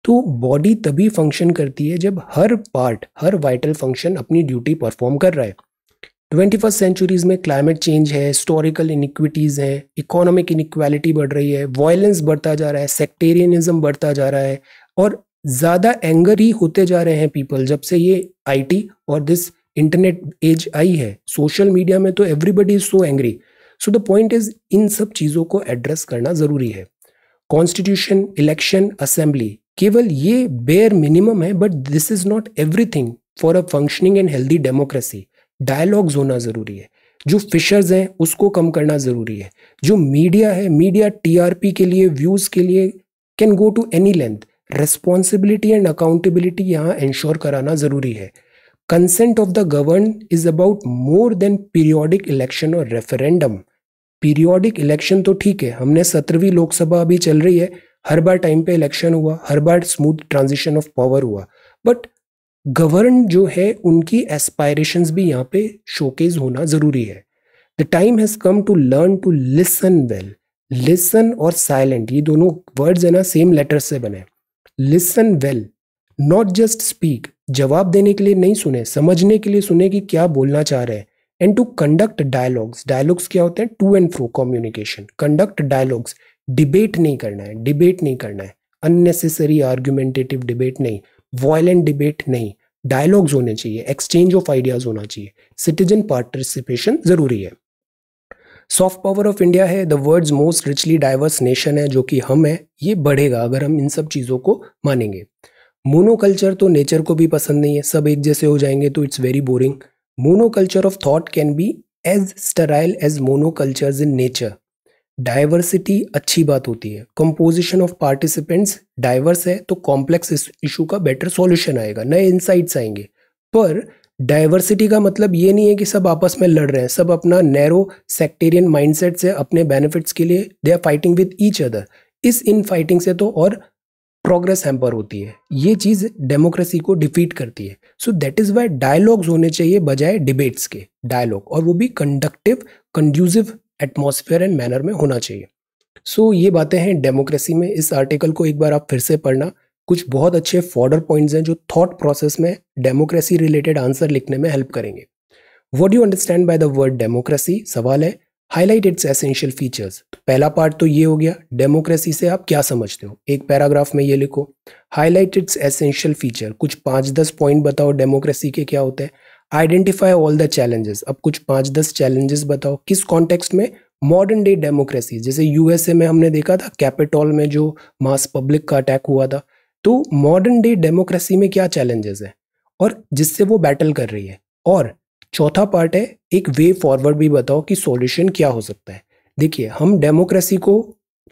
तो बॉडी तभी फंक्शन करती है जब हर पार्ट हर वाइटल फंक्शन अपनी ड्यूटी परफॉर्म कर रहा है ट्वेंटी फर्स्ट सेंचुरीज में क्लाइमेट चेंज है हिस्टोरिकल इनिक्विटीज़ हैं इकोनॉमिक इनिक्वालिटी बढ़ रही है वॉयलेंस बढ़ता जा रहा है सेक्टेरियनिज्म बढ़ता जा रहा है और ज़्यादा एंगर ही होते जा रहे हैं पीपल जब से ये आईटी और दिस इंटरनेट एज आई है सोशल मीडिया में तो everybody is so angry so the point is इन सब चीज़ों को एड्रेस करना ज़रूरी है कॉन्स्टिट्यूशन इलेक्शन असेंबली केवल ये बेयर मिनिमम है but this is not everything for a functioning and healthy democracy dialogues होना ज़रूरी है जो फिशर्स हैं उसको कम करना ज़रूरी है जो मीडिया है मीडिया टीआरपी के लिए व्यूज़ के लिए can go to any length responsibility and accountability यहाँ इंश्योर कराना ज़रूरी है consent of the governed is about more than periodic election और रेफरेंडम पीरियोडिक इलेक्शन तो ठीक है हमने सत्रहवीं लोकसभा अभी चल रही है हर बार टाइम पे इलेक्शन हुआ हर बार स्मूथ ट्रांजिशन ऑफ पावर हुआ बट गवर्न जो है उनकी एस्पायरेशंस भी यहाँ पे शोकेज होना ज़रूरी है the time has come to learn to listen well listen और साइलेंट ये दोनों वर्ड्स है ना सेम लेटर से बने listen well not just speak जवाब देने के लिए नहीं सुने समझने के लिए सुने कि क्या बोलना चाह रहे हैं and to conduct dialogues dialogues क्या होते हैं to and fro communication conduct dialogues debate नहीं करना है डिबेट नहीं करना है अननेसेसरी आर्ग्यूमेंटेटिव डिबेट नहीं वॉयलेंट डिबेट नहीं डायलॉग्स होने चाहिए एक्सचेंज ऑफ आइडियाज होना चाहिए सिटीजन पार्टिसिपेशन जरूरी है सॉफ्ट पावर ऑफ इंडिया है the world's most richly diverse nation है जो कि हम है ये बढ़ेगा अगर हम इन सब चीज़ों को मानेंगे मोनोकल्चर तो नेचर को भी पसंद नहीं है सब एक जैसे हो जाएंगे तो it's very boring monoculture of thought can be as sterile as monoculture in nature diversity अच्छी बात होती है कंपोजिशन ऑफ पार्टिसिपेंट्स डाइवर्स है तो कॉम्प्लेक्स इशू का बेटर सॉल्यूशन आएगा नए इंसाइट्स आएंगे पर डाइवर्सिटी का मतलब ये नहीं है कि सब आपस में लड़ रहे हैं सब अपना नैरो सेक्टेरियन माइंडसेट से अपने बेनिफिट्स के लिए they are fighting with each other इस इन फाइटिंग से तो और प्रोग्रेस हैम्पर होती है ये चीज़ डेमोक्रेसी को डिफीट करती है so that is why dialogues होने चाहिए बजाय डिबेट्स के डायलॉग और वो भी conductive conducive atmosphere and manner में होना चाहिए सो so, ये बातें हैं डेमोक्रेसी में इस आर्टिकल को एक बार आप फिर से पढ़ना कुछ बहुत अच्छे फॉर्डर पॉइंट्स हैं जो थॉट प्रोसेस में डेमोक्रेसी रिलेटेड आंसर लिखने में हेल्प करेंगे what you understand by the word democracy सवाल है हाईलाइट इट्स एसेंशियल फीचर्स पहला पार्ट तो ये हो गया डेमोक्रेसी से आप क्या समझते हो एक पैराग्राफ में ये लिखो हाईलाइट इट्स एसेंशियल फीचर कुछ पाँच दस पॉइंट बताओ डेमोक्रेसी के क्या होते हैं आइडेंटिफाई ऑल द चैलेंजेस अब कुछ पाँच दस चैलेंजेस बताओ किस कॉन्टेक्स्ट में मॉडर्न डे डेमोक्रेसी जैसे यूएसए में हमने देखा था कैपिटॉल में जो मास पब्लिक का अटैक हुआ था तो मॉडर्न डे डेमोक्रेसी में क्या चैलेंजेस हैं और जिससे वो बैटल कर रही है और चौथा पार्ट है एक वे फॉरवर्ड भी बताओ कि सॉल्यूशन क्या हो सकता है देखिए हम डेमोक्रेसी को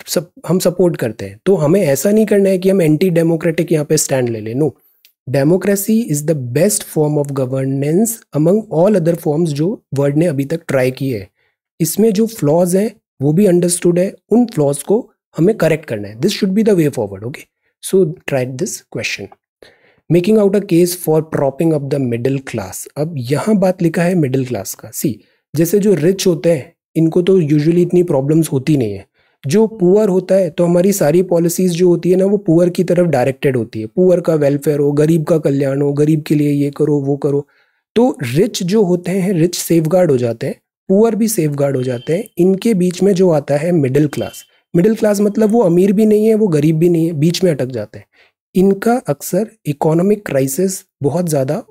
सब हम सपोर्ट करते हैं तो हमें ऐसा नहीं करना है कि हम एंटी डेमोक्रेटिक यहाँ पे स्टैंड ले लें no democracy is the best form of governance among all other forms जो वर्ल्ड ने अभी तक ट्राई किए हैं इसमें जो फ्लॉज हैं वो भी अंडरस्टूड है उन फ्लॉज को हमें करेक्ट करना है this should be the way forward okay So try this question. Making out a case for propping up the middle class अब यहाँ बात लिखा है मिडिल क्लास का सी जैसे जो रिच होते हैं इनको तो यूजुअली इतनी प्रॉब्लम्स होती नहीं है जो पुअर होता है तो हमारी सारी पॉलिसीज़ जो होती है ना वो पुअर की तरफ डायरेक्टेड होती है पुअर का वेलफेयर हो गरीब का कल्याण हो गरीब के लिए ये करो वो करो तो रिच जो होते हैं रिच सेफ हो जाते हैं पुअर भी सेफ हो जाते हैं इनके बीच में जो आता है मिडिल क्लास मिडिल क्लास मतलब वो अमीर भी नहीं है वो गरीब भी नहीं है बीच में अटक जाते हैं इनका अक्सर इकोनॉमिक क्राइसिस बहुत ज़्यादा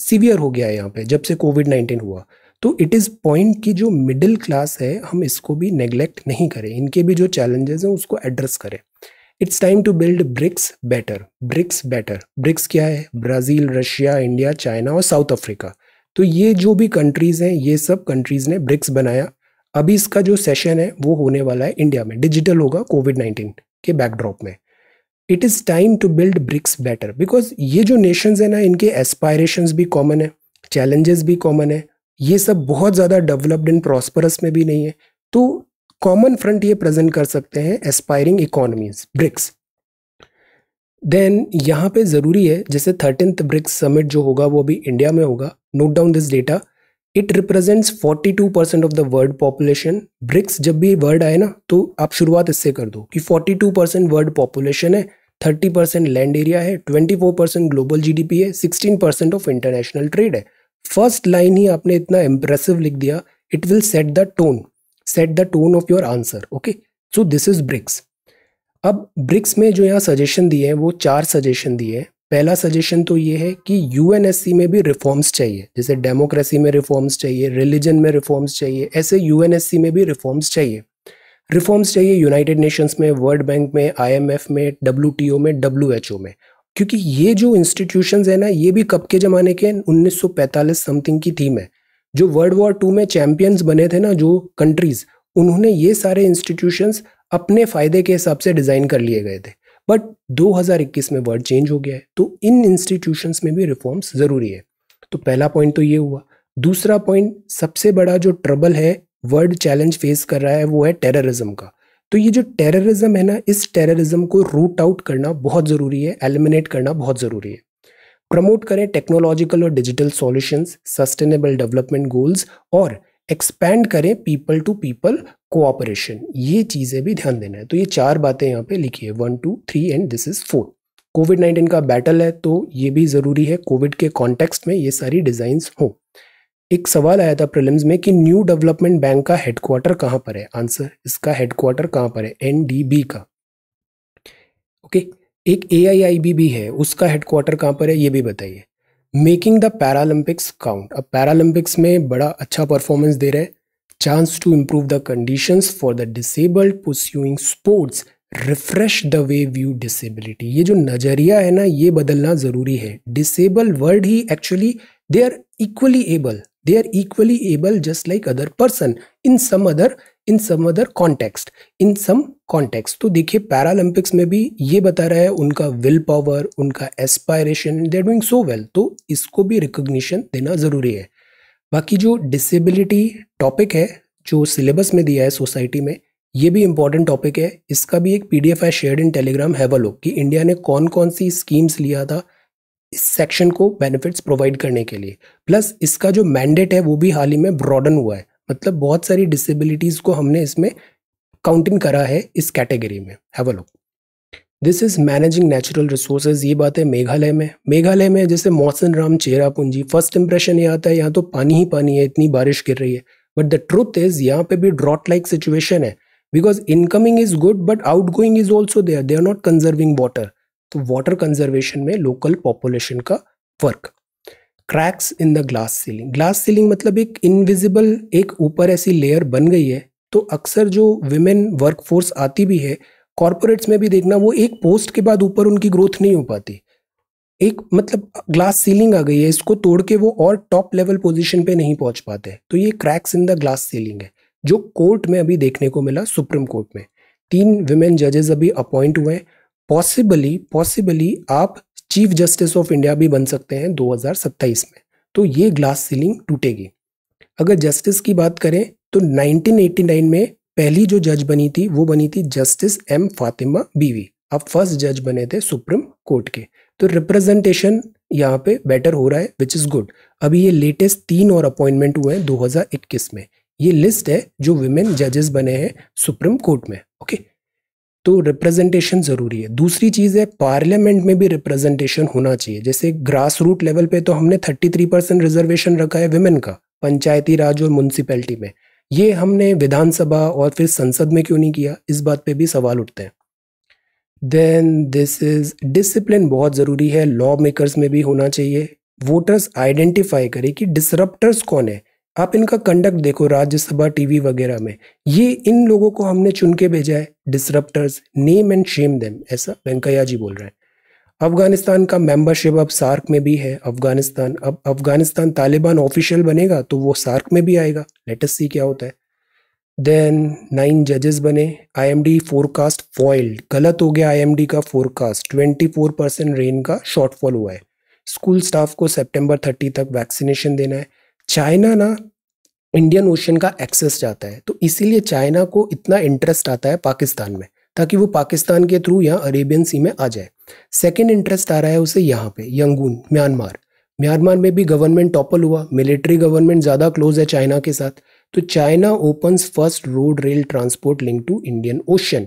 सीवियर हो गया है यहाँ पे जब से कोविड नाइन्टीन हुआ तो इट इज़ पॉइंट कि जो मिडिल क्लास है हम इसको भी नेग्लेक्ट नहीं करें इनके भी जो चैलेंजेस हैं उसको एड्रेस करें it's time to build BRICS better BRICS better BRICS क्या है ब्राज़ील रशिया इंडिया चाइना और साउथ अफ्रीका तो ये जो भी कंट्रीज़ हैं ये सब कंट्रीज़ ने ब्रिक्स बनाया अभी इसका जो सेशन है वो होने वाला है इंडिया में डिजिटल होगा कोविड नाइन्टीन के बैकड्रॉप में it is time to build BRICS better because ये जो नेशंस है ना इनके एस्पायरेशंस भी कॉमन है चैलेंजेस भी कॉमन है ये सब बहुत ज़्यादा डेवलप्ड एंड प्रॉस्परस में भी नहीं है तो कॉमन फ्रंट ये प्रेजेंट कर सकते हैं एस्पायरिंग इकोनॉमीज ब्रिक्स देन यहाँ पे ज़रूरी है जैसे थर्टीन ब्रिक्स समिट जो होगा वो अभी इंडिया में होगा note down this data it represents 42 percent of the world population BRICS जब भी वर्ड आए ना तो आप शुरुआत इससे कर दो कि 42 परसेंट वर्ल्ड पॉपुलेशन है 30 परसेंट लैंड एरिया है 24 परसेंट ग्लोबल जीडीपी है 16 परसेंट ऑफ इंटरनेशनल ट्रेड है फर्स्ट लाइन ही आपने इतना इम्प्रेसिव लिख दिया it will set the tone set the tone of your answer okay so this is BRICS अब ब्रिक्स में जो यहाँ सजेशन दिए हैं वो चार सजेशन दिए हैं पहला सजेशन तो ये है कि यूएनएससी में भी रिफॉर्म्स चाहिए जैसे डेमोक्रेसी में रिफॉर्म्स चाहिए रिलीजन में रिफॉर्म्स चाहिए ऐसे यूएनएससी में भी रिफॉर्म्स चाहिए रिफॉर्म्स चाहिए यूनाइटेड नेशंस में वर्ल्ड बैंक में आईएमएफ में डब्ल्यू में डब्ल्यू में क्योंकि ये जो इंस्टीट्यूशन है ना ये भी कब के ज़माने के उन्नीस समथिंग की थीम है जो वर्ल्ड वॉर टू में चैंपियंस बने थे ना जो कंट्रीज़ उन्होंने ये सारे इंस्टीट्यूशंस अपने फ़ायदे के हिसाब से डिज़ाइन कर लिए गए थे बट 2021 में वर्ड चेंज हो गया है तो इन इंस्टीट्यूशंस में भी रिफॉर्म्स ज़रूरी है तो पहला पॉइंट तो ये हुआ दूसरा पॉइंट सबसे बड़ा जो ट्रबल है वर्ल्ड चैलेंज फेस कर रहा है वो है टेररिज्म का तो ये जो टेररिज्म है ना इस टेररिज्म को रूट आउट करना बहुत ज़रूरी है एलिमिनेट करना बहुत ज़रूरी है प्रमोट करें टेक्नोलॉजिकल और digital solutions sustainable development goals और एक्सपेंड करें पीपल टू पीपल कोऑपरेशन ये चीज़ें भी ध्यान देना है तो ये चार बातें यहाँ पे लिखी है one two three and this is four COVID nineteen का बैटल है तो ये भी ज़रूरी है कोविड के कॉन्टेक्स्ट में ये सारी डिज़ाइंस हो एक सवाल आया था प्रिलिम्स में कि न्यू डेवलपमेंट बैंक का हेडक्वार्टर कहाँ पर है आंसर इसका हेडक्वार्टर कहाँ पर है बी का ओके okay? एक ए भी है उसका हेडक्वार्टर कहाँ पर है ये भी बताइए मेकिंग द पैरालंपिक्स काउंट अब पैरालंपिक्स में बड़ा अच्छा परफॉर्मेंस दे रहे chance to improve the conditions for the disabled pursuing sports refresh the way view disability ये जो नज़रिया है ना ये बदलना ज़रूरी है डिसेबल वर्ड ही actually they are equally able they are equally able just like other person in some other in some other context in some context तो देखिए पैरालंपिक्स में भी ये बता रहा है उनका विल पावर उनका aspiration they are doing so well तो इसको भी रिकोगनीशन देना ज़रूरी है बाकी जो डिसेबिलिटी टॉपिक है जो सिलेबस में दिया है सोसाइटी में ये भी इम्पॉर्टेंट टॉपिक है इसका भी एक पी डी एफ है शेयर इन टेलीग्राम है कि इंडिया ने कौन कौन सी स्कीम्स लिया था इस सेक्शन को बेनिफिट्स प्रोवाइड करने के लिए प्लस इसका जो मैंडेट है वो भी हाल ही में ब्रॉडन हुआ है मतलब बहुत सारी डिसेबिलिटीज़ को हमने इसमें काउंट इन करा है इस कैटेगरी में have a look this is managing natural resources ये बात है मेघालय में मेघालय में जैसे Mawsynram Cherrapunji first impression ये आता है यहाँ तो पानी ही पानी है इतनी बारिश गिर रही है बट द ट्रूथ इज़ यहाँ पे भी ड्रॉट लाइक सिचुएशन है because incoming is good but outgoing is also there they are not conserving water तो वाटर कंजर्वेशन में लोकल पॉपुलेशन का work cracks in the glass ceiling glass ceiling मतलब एक invisible एक ऊपर ऐसी layer बन गई है तो अक्सर जो विमेन वर्कफोर्स आती भी है कॉरपोरेट्स में भी देखना वो एक पोस्ट के बाद ऊपर उनकी ग्रोथ नहीं हो पाती एक मतलब ग्लास सीलिंग आ गई है इसको तोड़ के वो और टॉप लेवल पोजीशन पे नहीं पहुंच पाते तो ये cracks in the glass ceiling है जो कोर्ट में अभी देखने को मिला सुप्रीम कोर्ट में तीन विमेन जजेस अभी अपॉइंट हुए हैं पॉसिबली पॉसिबली आप चीफ जस्टिस ऑफ इंडिया भी बन सकते हैं 2027 में तो ये ग्लास सीलिंग टूटेगी अगर जस्टिस की बात करें तो 1989 में पहली जो जज बनी थी वो बनी थी जस्टिस एम फातिमा बीवी अब फर्स्ट जज बने थे सुप्रीम कोर्ट के तो रिप्रेजेंटेशन यहाँ पे बेटर हो रहा है विच इज़ गुड अभी ये लेटेस्ट तीन और अपॉइंटमेंट हुए हैं 2021 में ये लिस्ट है जो विमेन जजेस बने हैं सुप्रीम कोर्ट में ओके तो रिप्रेजेंटेशन ज़रूरी है दूसरी चीज़ है पार्लियामेंट में भी रिप्रेजेंटेशन होना चाहिए जैसे ग्रास रूट लेवल पे तो हमने 33 परसेंट रिजर्वेशन रखा है वेमेन का पंचायती राज और म्यूनसिपैलिटी में ये हमने विधानसभा और फिर संसद में क्यों नहीं किया इस बात पे भी सवाल उठते हैं देन दिस इज़ डिसिप्लिन बहुत ज़रूरी है लॉ मेकरस में भी होना चाहिए वोटर्स आइडेंटिफाई करें कि डिसरप्टर्स कौन है आप इनका कंडक्ट देखो राज्यसभा टीवी वगैरह में ये इन लोगों को हमने चुन के भेजा है disruptors name and shame them ऐसा वेंकैया जी बोल रहे हैं अफगानिस्तान का मेंबरशिप अब सार्क में भी है अफगानिस्तान अब अफगानिस्तान तालिबान ऑफिशियल बनेगा तो वो सार्क में भी आएगा लेटेस्ट सी क्या होता है देन नाइन जजेस बने आईएमडी फोरकास्ट फॉइल्ड गलत हो गया आईएमडी का forecast twenty four percent rain का शॉर्टफॉल हुआ है स्कूल स्टाफ को सेप्टेम्बर थर्टी तक वैक्सीनेशन देना है चाइना ना इंडियन ओशन का एक्सेस जाता है तो इसीलिए चाइना को इतना इंटरेस्ट आता है पाकिस्तान में ताकि वो पाकिस्तान के थ्रू यहाँ अरेबियन सी में आ जाए सेकेंड इंटरेस्ट आ रहा है उसे यहाँ पे यंगून म्यांमार म्यांमार में भी गवर्नमेंट टॉपल हुआ मिलिट्री गवर्नमेंट ज़्यादा क्लोज है चाइना के साथ तो China opens first road rail transport link to Indian ocean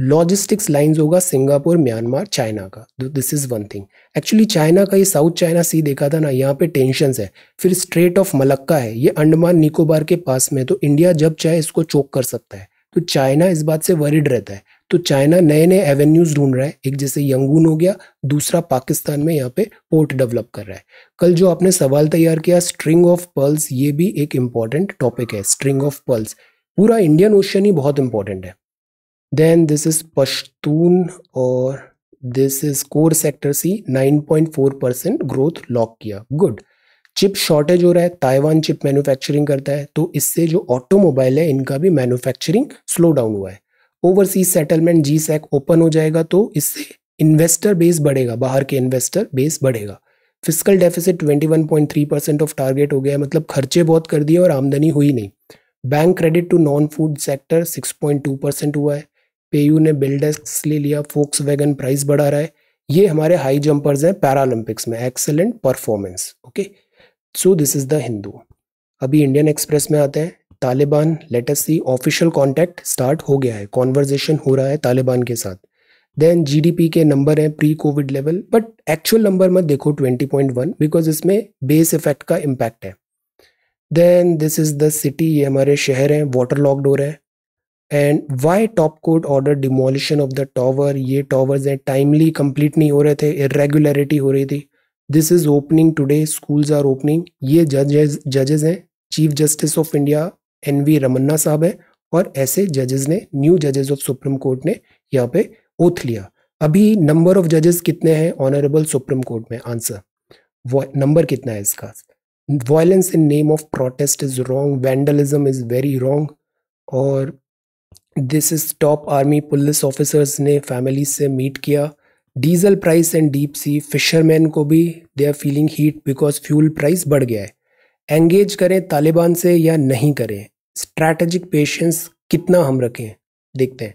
logistics lines होगा सिंगापुर म्यांमार चाइना का this is one thing actually China का ये साउथ चाइना सी देखा था ना यहाँ पे टेंशन है फिर स्ट्रेट ऑफ मलक्का है ये अंडमान निकोबार के पास में तो इंडिया जब चाहे इसको चोक कर सकता है तो चाइना इस बात से वरिड रहता है तो चाइना नए नए एवेन्यूज ढूंढ रहा है एक जैसे यंगून हो गया दूसरा पाकिस्तान में यहाँ पे पोर्ट डेवलप कर रहा है कल जो आपने सवाल तैयार किया स्ट्रिंग ऑफ पर्ल्स ये भी एक इंपॉर्टेंट टॉपिक है स्ट्रिंग ऑफ पर्ल्स पूरा इंडियन ओशन ही बहुत इंपॉर्टेंट है Then this is Pashtun or this is core sector see 9.4 percent growth lock किया गुड चिप शॉर्टेज हो रहा है ताइवान चिप मैन्युफैक्चरिंग करता है तो इससे जो ऑटोमोबाइल है इनका भी मैन्युफैक्चरिंग स्लो डाउन हुआ है overseas settlement G sec open हो जाएगा तो इससे इन्वेस्टर बेस बढ़ेगा बाहर के इन्वेस्टर बेस बढ़ेगा physical deficit 21.3 percent of target हो गया मतलब खर्चे बहुत कर दिए और आमदनी हुई नहीं bank credit to non food sector six percent हुआ है पेयू ने बिल्डेक्स ले लिया फोक्स वैगन प्राइस बढ़ा रहा है ये हमारे हाई जंपर्स हैं पैरालंपिक्स में excellent performance okay so this is the Hindu अभी इंडियन एक्सप्रेस में आते हैं तालिबान लेटेस्ट सी ऑफिशियल कॉन्टैक्ट स्टार्ट हो गया है कॉन्वर्जेशन हो रहा है तालिबान के साथ देन जीडीपी के नंबर हैं pre covid level but actual number मत देखो 20.1 बिकॉज इसमें बेस इफेक्ट का इम्पैक्ट है then this is the city ये हमारे शहर हैं वाटर लॉकड हो रहे हैं and why top court order demolition of the tower ये टॉवर्स हैं टाइमली कंप्लीट नहीं हो रहे थे इरेगुलरिटी हो रही थी this is opening today schools are opening ये जजेज जजेज हैं chief justice of India N V Ramana साहब हैं और ऐसे जजेस ने न्यू जजेस ऑफ सुप्रीम कोर्ट ने यहाँ पे ओथ लिया अभी नंबर ऑफ जजेस कितने हैं ऑनरेबल सुप्रीम कोर्ट में आंसर नंबर कितना है इसका violence in name of protest is wrong vandalism is very wrong और this is top army police officers ने फैमिली से मीट किया diesel price and deep sea fisherman को भी they are feeling heat because fuel price बढ़ गया है engage करें तालिबान से या नहीं करें स्ट्रैटेजिक पेशेंस कितना हम रखें देखते हैं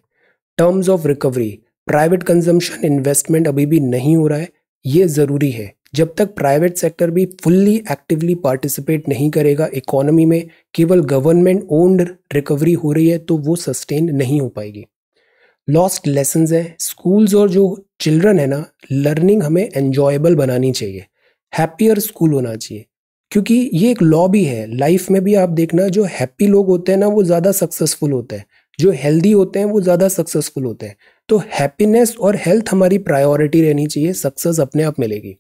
terms of recovery private consumption investment अभी भी नहीं हो रहा है ये ज़रूरी है जब तक प्राइवेट सेक्टर भी फुल्ली एक्टिवली पार्टिसिपेट नहीं करेगा इकोनॉमी में केवल गवर्नमेंट ओन्ड रिकवरी हो रही है तो वो सस्टेन नहीं हो पाएगी लॉस्ट लेसन है स्कूल्स और जो चिल्ड्रन है ना लर्निंग हमें एन्जॉयबल बनानी चाहिए हैप्पियर स्कूल होना चाहिए क्योंकि ये एक लॉ भी है लाइफ में भी आप देखना जो हैप्पी लोग होते हैं ना वो ज़्यादा सक्सेसफुल होते हैं जो हेल्दी होते हैं वो ज़्यादा सक्सेसफुल होते हैं तो हैप्पीनेस और हेल्थ हमारी प्रायोरिटी रहनी चाहिए सक्सेस अपने आप मिलेगी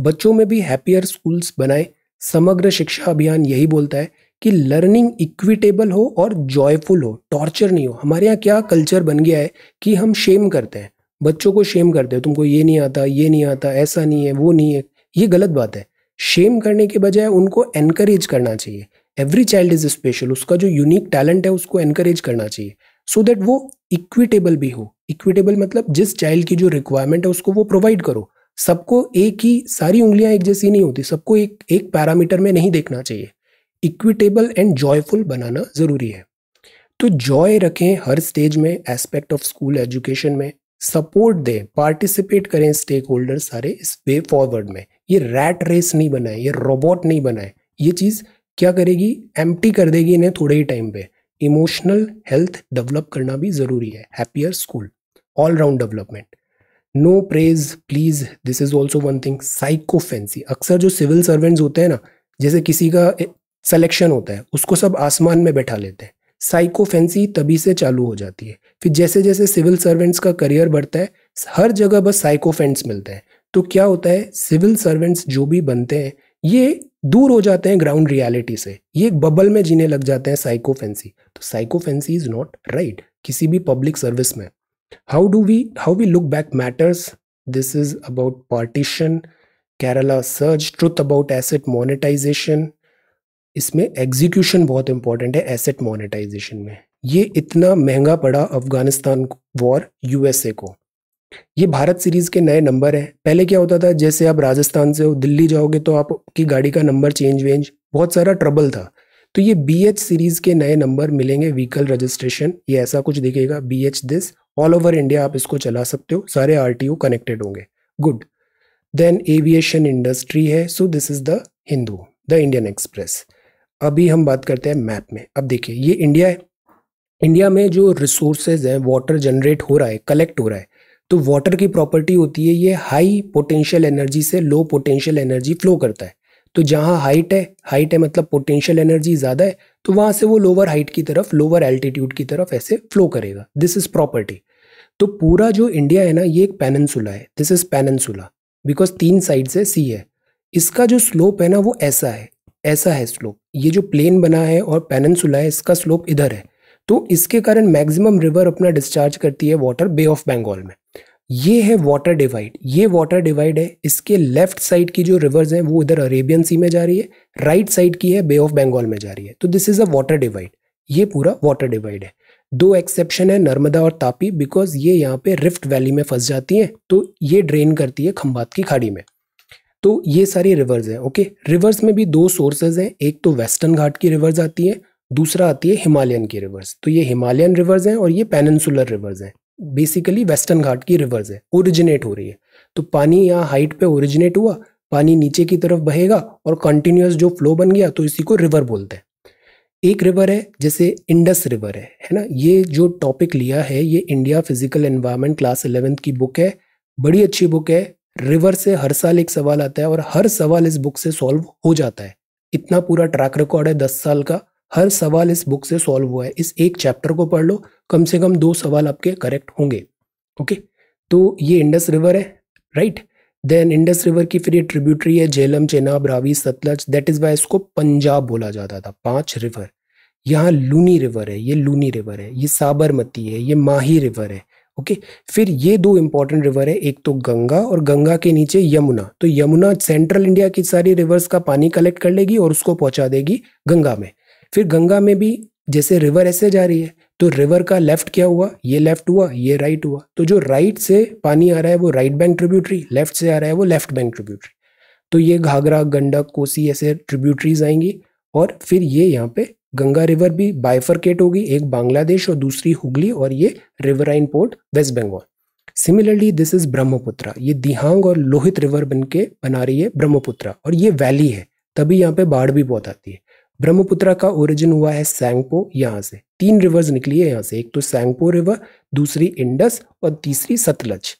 बच्चों में भी हैप्पियर स्कूल्स बनाए समग्र शिक्षा अभियान यही बोलता है कि लर्निंग इक्विटेबल हो और जॉयफुल हो टॉर्चर नहीं हो हमारे यहाँ क्या कल्चर बन गया है कि हम शेम करते हैं बच्चों को शेम करते हो तुमको ये नहीं आता ये नहीं आता ऐसा नहीं है वो नहीं है ये गलत बात है शेम करने के बजाय उनको एनकरेज करना चाहिए एवरी चाइल्ड इज स्पेशल उसका जो यूनिक टैलेंट है उसको एनकरेज करना चाहिए सो so दैट वो इक्विटेबल भी हो इक्विटेबल मतलब जिस चाइल्ड की जो रिक्वायरमेंट है उसको वो प्रोवाइड करो सबको एक ही सारी उंगलियां एक जैसी नहीं होती सबको एक एक पैरामीटर में नहीं देखना चाहिए इक्विटेबल एंड जॉयफुल बनाना ज़रूरी है तो जॉय रखें हर स्टेज में एस्पेक्ट ऑफ स्कूल एजुकेशन में सपोर्ट दें पार्टिसिपेट करें स्टेक होल्डर सारे इस वे फॉरवर्ड में ये रैट रेस नहीं बनाए ये रोबोट नहीं बनाए ये चीज़ क्या करेगी एम कर देगी इन्हें थोड़े ही टाइम पे इमोशनल हेल्थ डेवलप करना भी ज़रूरी है happier school all round development no praise please this is also one thing sycophancy अक्सर जो सिविल सर्वेंट्स होते हैं ना जैसे किसी का सिलेक्शन होता है उसको सब आसमान में बैठा लेते हैं साइको फैंसी तभी से चालू हो जाती है फिर जैसे जैसे सिविल सर्वेंट्स का करियर बढ़ता है हर जगह बस साइको फैंस मिलते हैं तो क्या होता है सिविल सर्वेंट्स जो भी बनते हैं ये दूर हो जाते हैं ग्राउंड रियलिटी से ये एक बबल में जीने लग जाते हैं साइको फैंसी तो sycophancy is not right किसी भी पब्लिक सर्विस में how do we how we look back matters this is about partition kerala surge truth about asset monetization इसमें एग्जीक्यूशन बहुत इंपॉर्टेंट है एसेट मोनेटाइजेशन में ये इतना महंगा पड़ा अफगानिस्तान वॉर यूएसए को ये भारत सीरीज के नए नंबर हैं पहले क्या होता था जैसे आप राजस्थान से हो दिल्ली जाओगे तो आपकी गाड़ी का नंबर चेंज वेंज बहुत सारा ट्रबल था तो ये बी सीरीज़ के नए नंबर मिलेंगे व्हीकल रजिस्ट्रेशन ये ऐसा कुछ दिखेगा be this all over India आप इसको चला सकते हो सारे आर कनेक्टेड होंगे गुड देन एविएशन इंडस्ट्री है so this is the Hindu the Indian Express अभी हम बात करते हैं मैप में अब देखिए ये इंडिया है इंडिया में जो रिसोर्सेज हैं वाटर जनरेट हो रहा है कलेक्ट हो रहा है तो वाटर की प्रॉपर्टी होती है ये हाई पोटेंशियल एनर्जी से लो पोटेंशियल एनर्जी फ्लो करता है तो जहाँ हाइट है हाइट है मतलब पोटेंशियल एनर्जी ज़्यादा है तो वहाँ से वो लोअर हाइट की तरफ लोअर एल्टीट्यूड की तरफ ऐसे फ्लो करेगा दिस इज़ प्रॉपर्टी तो पूरा जो इंडिया है ना ये एक पेननसुला है दिस इज पेननसुला बिकॉज तीन साइड से सी है इसका जो स्लोप है ना वो ऐसा है ऐसा है स्लोप ये जो प्लेन बना है और पेननसुला है इसका स्लोप इधर है तो इसके कारण मैक्सिमम रिवर अपना डिस्चार्ज करती है वाटर बे ऑफ बंगाल में ये है वाटर डिवाइड ये वाटर डिवाइड है इसके लेफ्ट साइड की जो रिवर्स हैं वो इधर अरेबियन सी में जा रही है राइट right साइड की है बे ऑफ बंगाल में जा रही है तो this is a water divide ये पूरा वाटर डिवाइड है दो एक्सेप्शन है नर्मदा और तापी बिकॉज ये यहाँ पे रिफ्ट वैली में फंस जाती हैं तो ये ड्रेन करती है खम्बात की खाड़ी में तो ये सारी रिवर्स हैं ओके रिवर्स में भी दो सोर्सेज हैं एक तो वेस्टर्न घाट की रिवर्स आती है दूसरा आती है हिमालयन की रिवर्स तो ये हिमालयन रिवर्स हैं और ये पेनसुलर रिवर्स हैं बेसिकली वेस्टर्न घाट की रिवर्स है ओरिजिनेट हो रही है तो पानी यहाँ हाइट पे ओरिजिनेट हुआ पानी नीचे की तरफ बहेगा और कंटिन्यूस जो फ्लो बन गया तो इसी को रिवर बोलते हैं एक रिवर है जैसे इंडस रिवर है है ना ये जो टॉपिक लिया है ये India physical environment class eleventh की बुक है बड़ी अच्छी बुक है रिवर से हर साल एक सवाल आता है और हर सवाल इस बुक से सॉल्व हो जाता है इतना पूरा ट्रैक रिकॉर्ड है दस साल का हर सवाल इस बुक से सॉल्व हुआ है इस एक चैप्टर को पढ़ लो कम से कम दो सवाल आपके करेक्ट होंगे ओके तो ये इंडस रिवर है राइट देन इंडस रिवर की फिर ये ट्रिब्यूटरी है Jhelum Chenab Ravi Sutlej that is why इसको पंजाब बोला जाता था पांच रिवर यहाँ लूनी रिवर है ये लूनी रिवर है ये साबरमती है ये माही रिवर है ओके फिर ये दो इंपॉर्टेंट रिवर है एक तो गंगा और गंगा के नीचे यमुना तो यमुना सेंट्रल इंडिया की सारी रिवर्स का पानी कलेक्ट कर लेगी और उसको पहुंचा देगी गंगा में फिर गंगा में भी जैसे रिवर ऐसे जा रही है तो रिवर का लेफ्ट क्या हुआ ये लेफ्ट हुआ ये राइट हुआ तो जो राइट से पानी आ रहा है वो राइट बैंक ट्रिब्यूटरी लेफ्ट से आ रहा है वो लेफ्ट बैंक ट्रिब्यूटरी तो ये घाघरा गंडक कोसी ऐसे ट्रिब्यूटरीज आएंगी और फिर ये यहाँ पे गंगा रिवर भी बाइफरकेट होगी एक बांग्लादेश और दूसरी हुगली और ये riverine port waste Bengal similarly this is Brahmaputra ये दिहांग और लोहित रिवर बन के बना रही है ब्रह्मपुत्र और ये वैली है तभी यहाँ पे बाढ़ भी बहुत आती है ब्रह्मपुत्रा का ओरिजिन हुआ है सैंगपो यहाँ से तीन रिवर्स निकली है यहाँ से एक तो सैंगपो रिवर दूसरी इंडस और तीसरी सतलज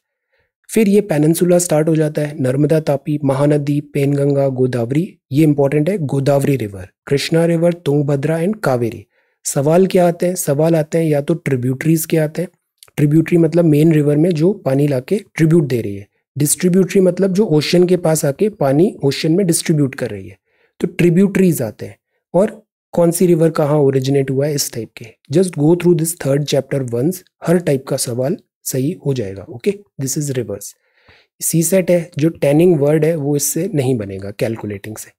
फिर ये पेनसुला स्टार्ट हो जाता है नर्मदा तापी महानदी पेनगंगा गोदावरी ये इंपॉर्टेंट है Godavari river Krishna river Tungabhadra and Kaveri सवाल क्या आते हैं सवाल आते हैं या तो ट्रिब्यूटरीज के आते हैं ट्रिब्यूटरी मतलब मेन रिवर में जो पानी लाके ट्रिब्यूट दे रही है डिस्ट्रीब्यूटरी मतलब जो ओशन के पास आके पानी ओशन में डिस्ट्रीब्यूट कर रही है तो ट्रिब्यूटरीज आते हैं और कौन सी रिवर कहाँ ओरिजिनेट हुआ है इस टाइप के just go through this third chapter once हर टाइप का सवाल सही हो जाएगा okay this is rivers CSAT है जो टेनिंग वर्ड है वो इससे नहीं बनेगा कैलकुलेटिंग से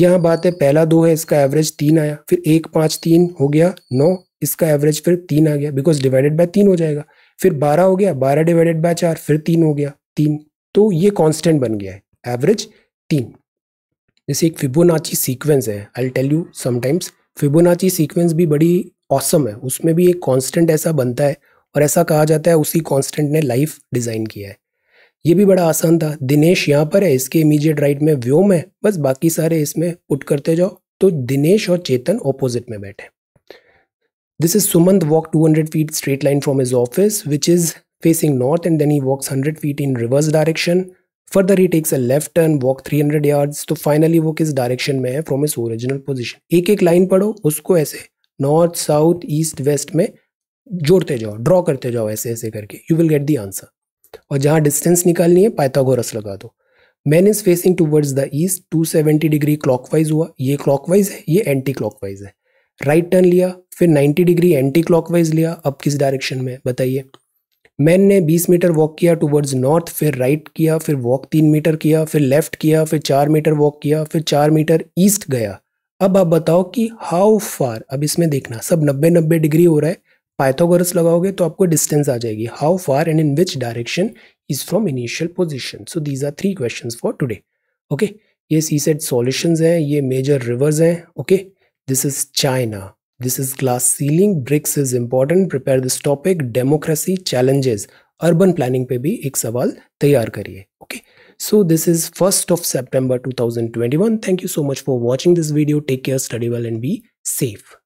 यहाँ बात है पहला दो है इसका एवरेज तीन आया फिर एक पाँच तीन हो गया नौ इसका एवरेज फिर तीन आ गया बिकॉज डिवाइडेड बाय तीन हो जाएगा फिर बारह हो गया बारह डिवाइडेड बाय चार फिर तीन हो गया तीन तो ये कॉन्स्टेंट बन गया है एवरेज तीन जैसे एक फिबोनाची सीक्वेंस है I tell you sometimes Fibonacci sequence भी बड़ी औसम है उसमें भी एक कांस्टेंट ऐसा बनता है और ऐसा कहा जाता है उसी कांस्टेंट ने लाइफ डिज़ाइन किया है ये भी बड़ा आसान था दिनेश यहाँ पर है इसके इमीजिएट राइट में व्योम है बस बाकी सारे इसमें पुट करते जाओ तो दिनेश और चेतन ऑपोजिट में बैठे this is Sumant walk 200 feet straight line from his office which is facing north and then he walks 100 feet in reverse direction further he takes a left turn walk 300 yards तो finally वो किस direction में है from इस original position एक एक line पढ़ो उसको ऐसे नॉर्थ साउथ ईस्ट वेस्ट में जोड़ते जाओ ड्रॉ करते जाओ ऐसे ऐसे करके you will get the answer और जहाँ डिस्टेंस निकालनी है पाइथागोरस लगा दो man is facing towards the east two seventy degree clockwise हुआ ये क्लॉकवाइज है ये एंटी क्लॉकवाइज है राइट right टर्न लिया फिर नाइन्टी डिग्री एंटी क्लॉकवाइज लिया अब किस डायरेक्शन में बताइए मैन ने 20 मीटर वॉक किया टूवर्ड्स नॉर्थ फिर राइट किया फिर वॉक तीन मीटर किया फिर लेफ्ट किया फिर चार मीटर वॉक किया फिर चार मीटर ईस्ट गया अब आप बताओ कि हाउ फार अब इसमें देखना सब नब्बे नब्बे डिग्री हो रहा है पाइथागोरस लगाओगे तो आपको डिस्टेंस आ जाएगी how far and in which direction is from initial position so these are three question for today okay ये सी सेट सोल्यूशन हैं ये मेजर रिवर्स हैं okay this is China This is glass ceiling. Bricks is important. Prepare this topic. Democracy challenges. Urban planning pe bhi ek sawal tayar kariye. Okay. So this is 1st of September 2021. Thank you so much for watching this video. Take care, study well and be safe.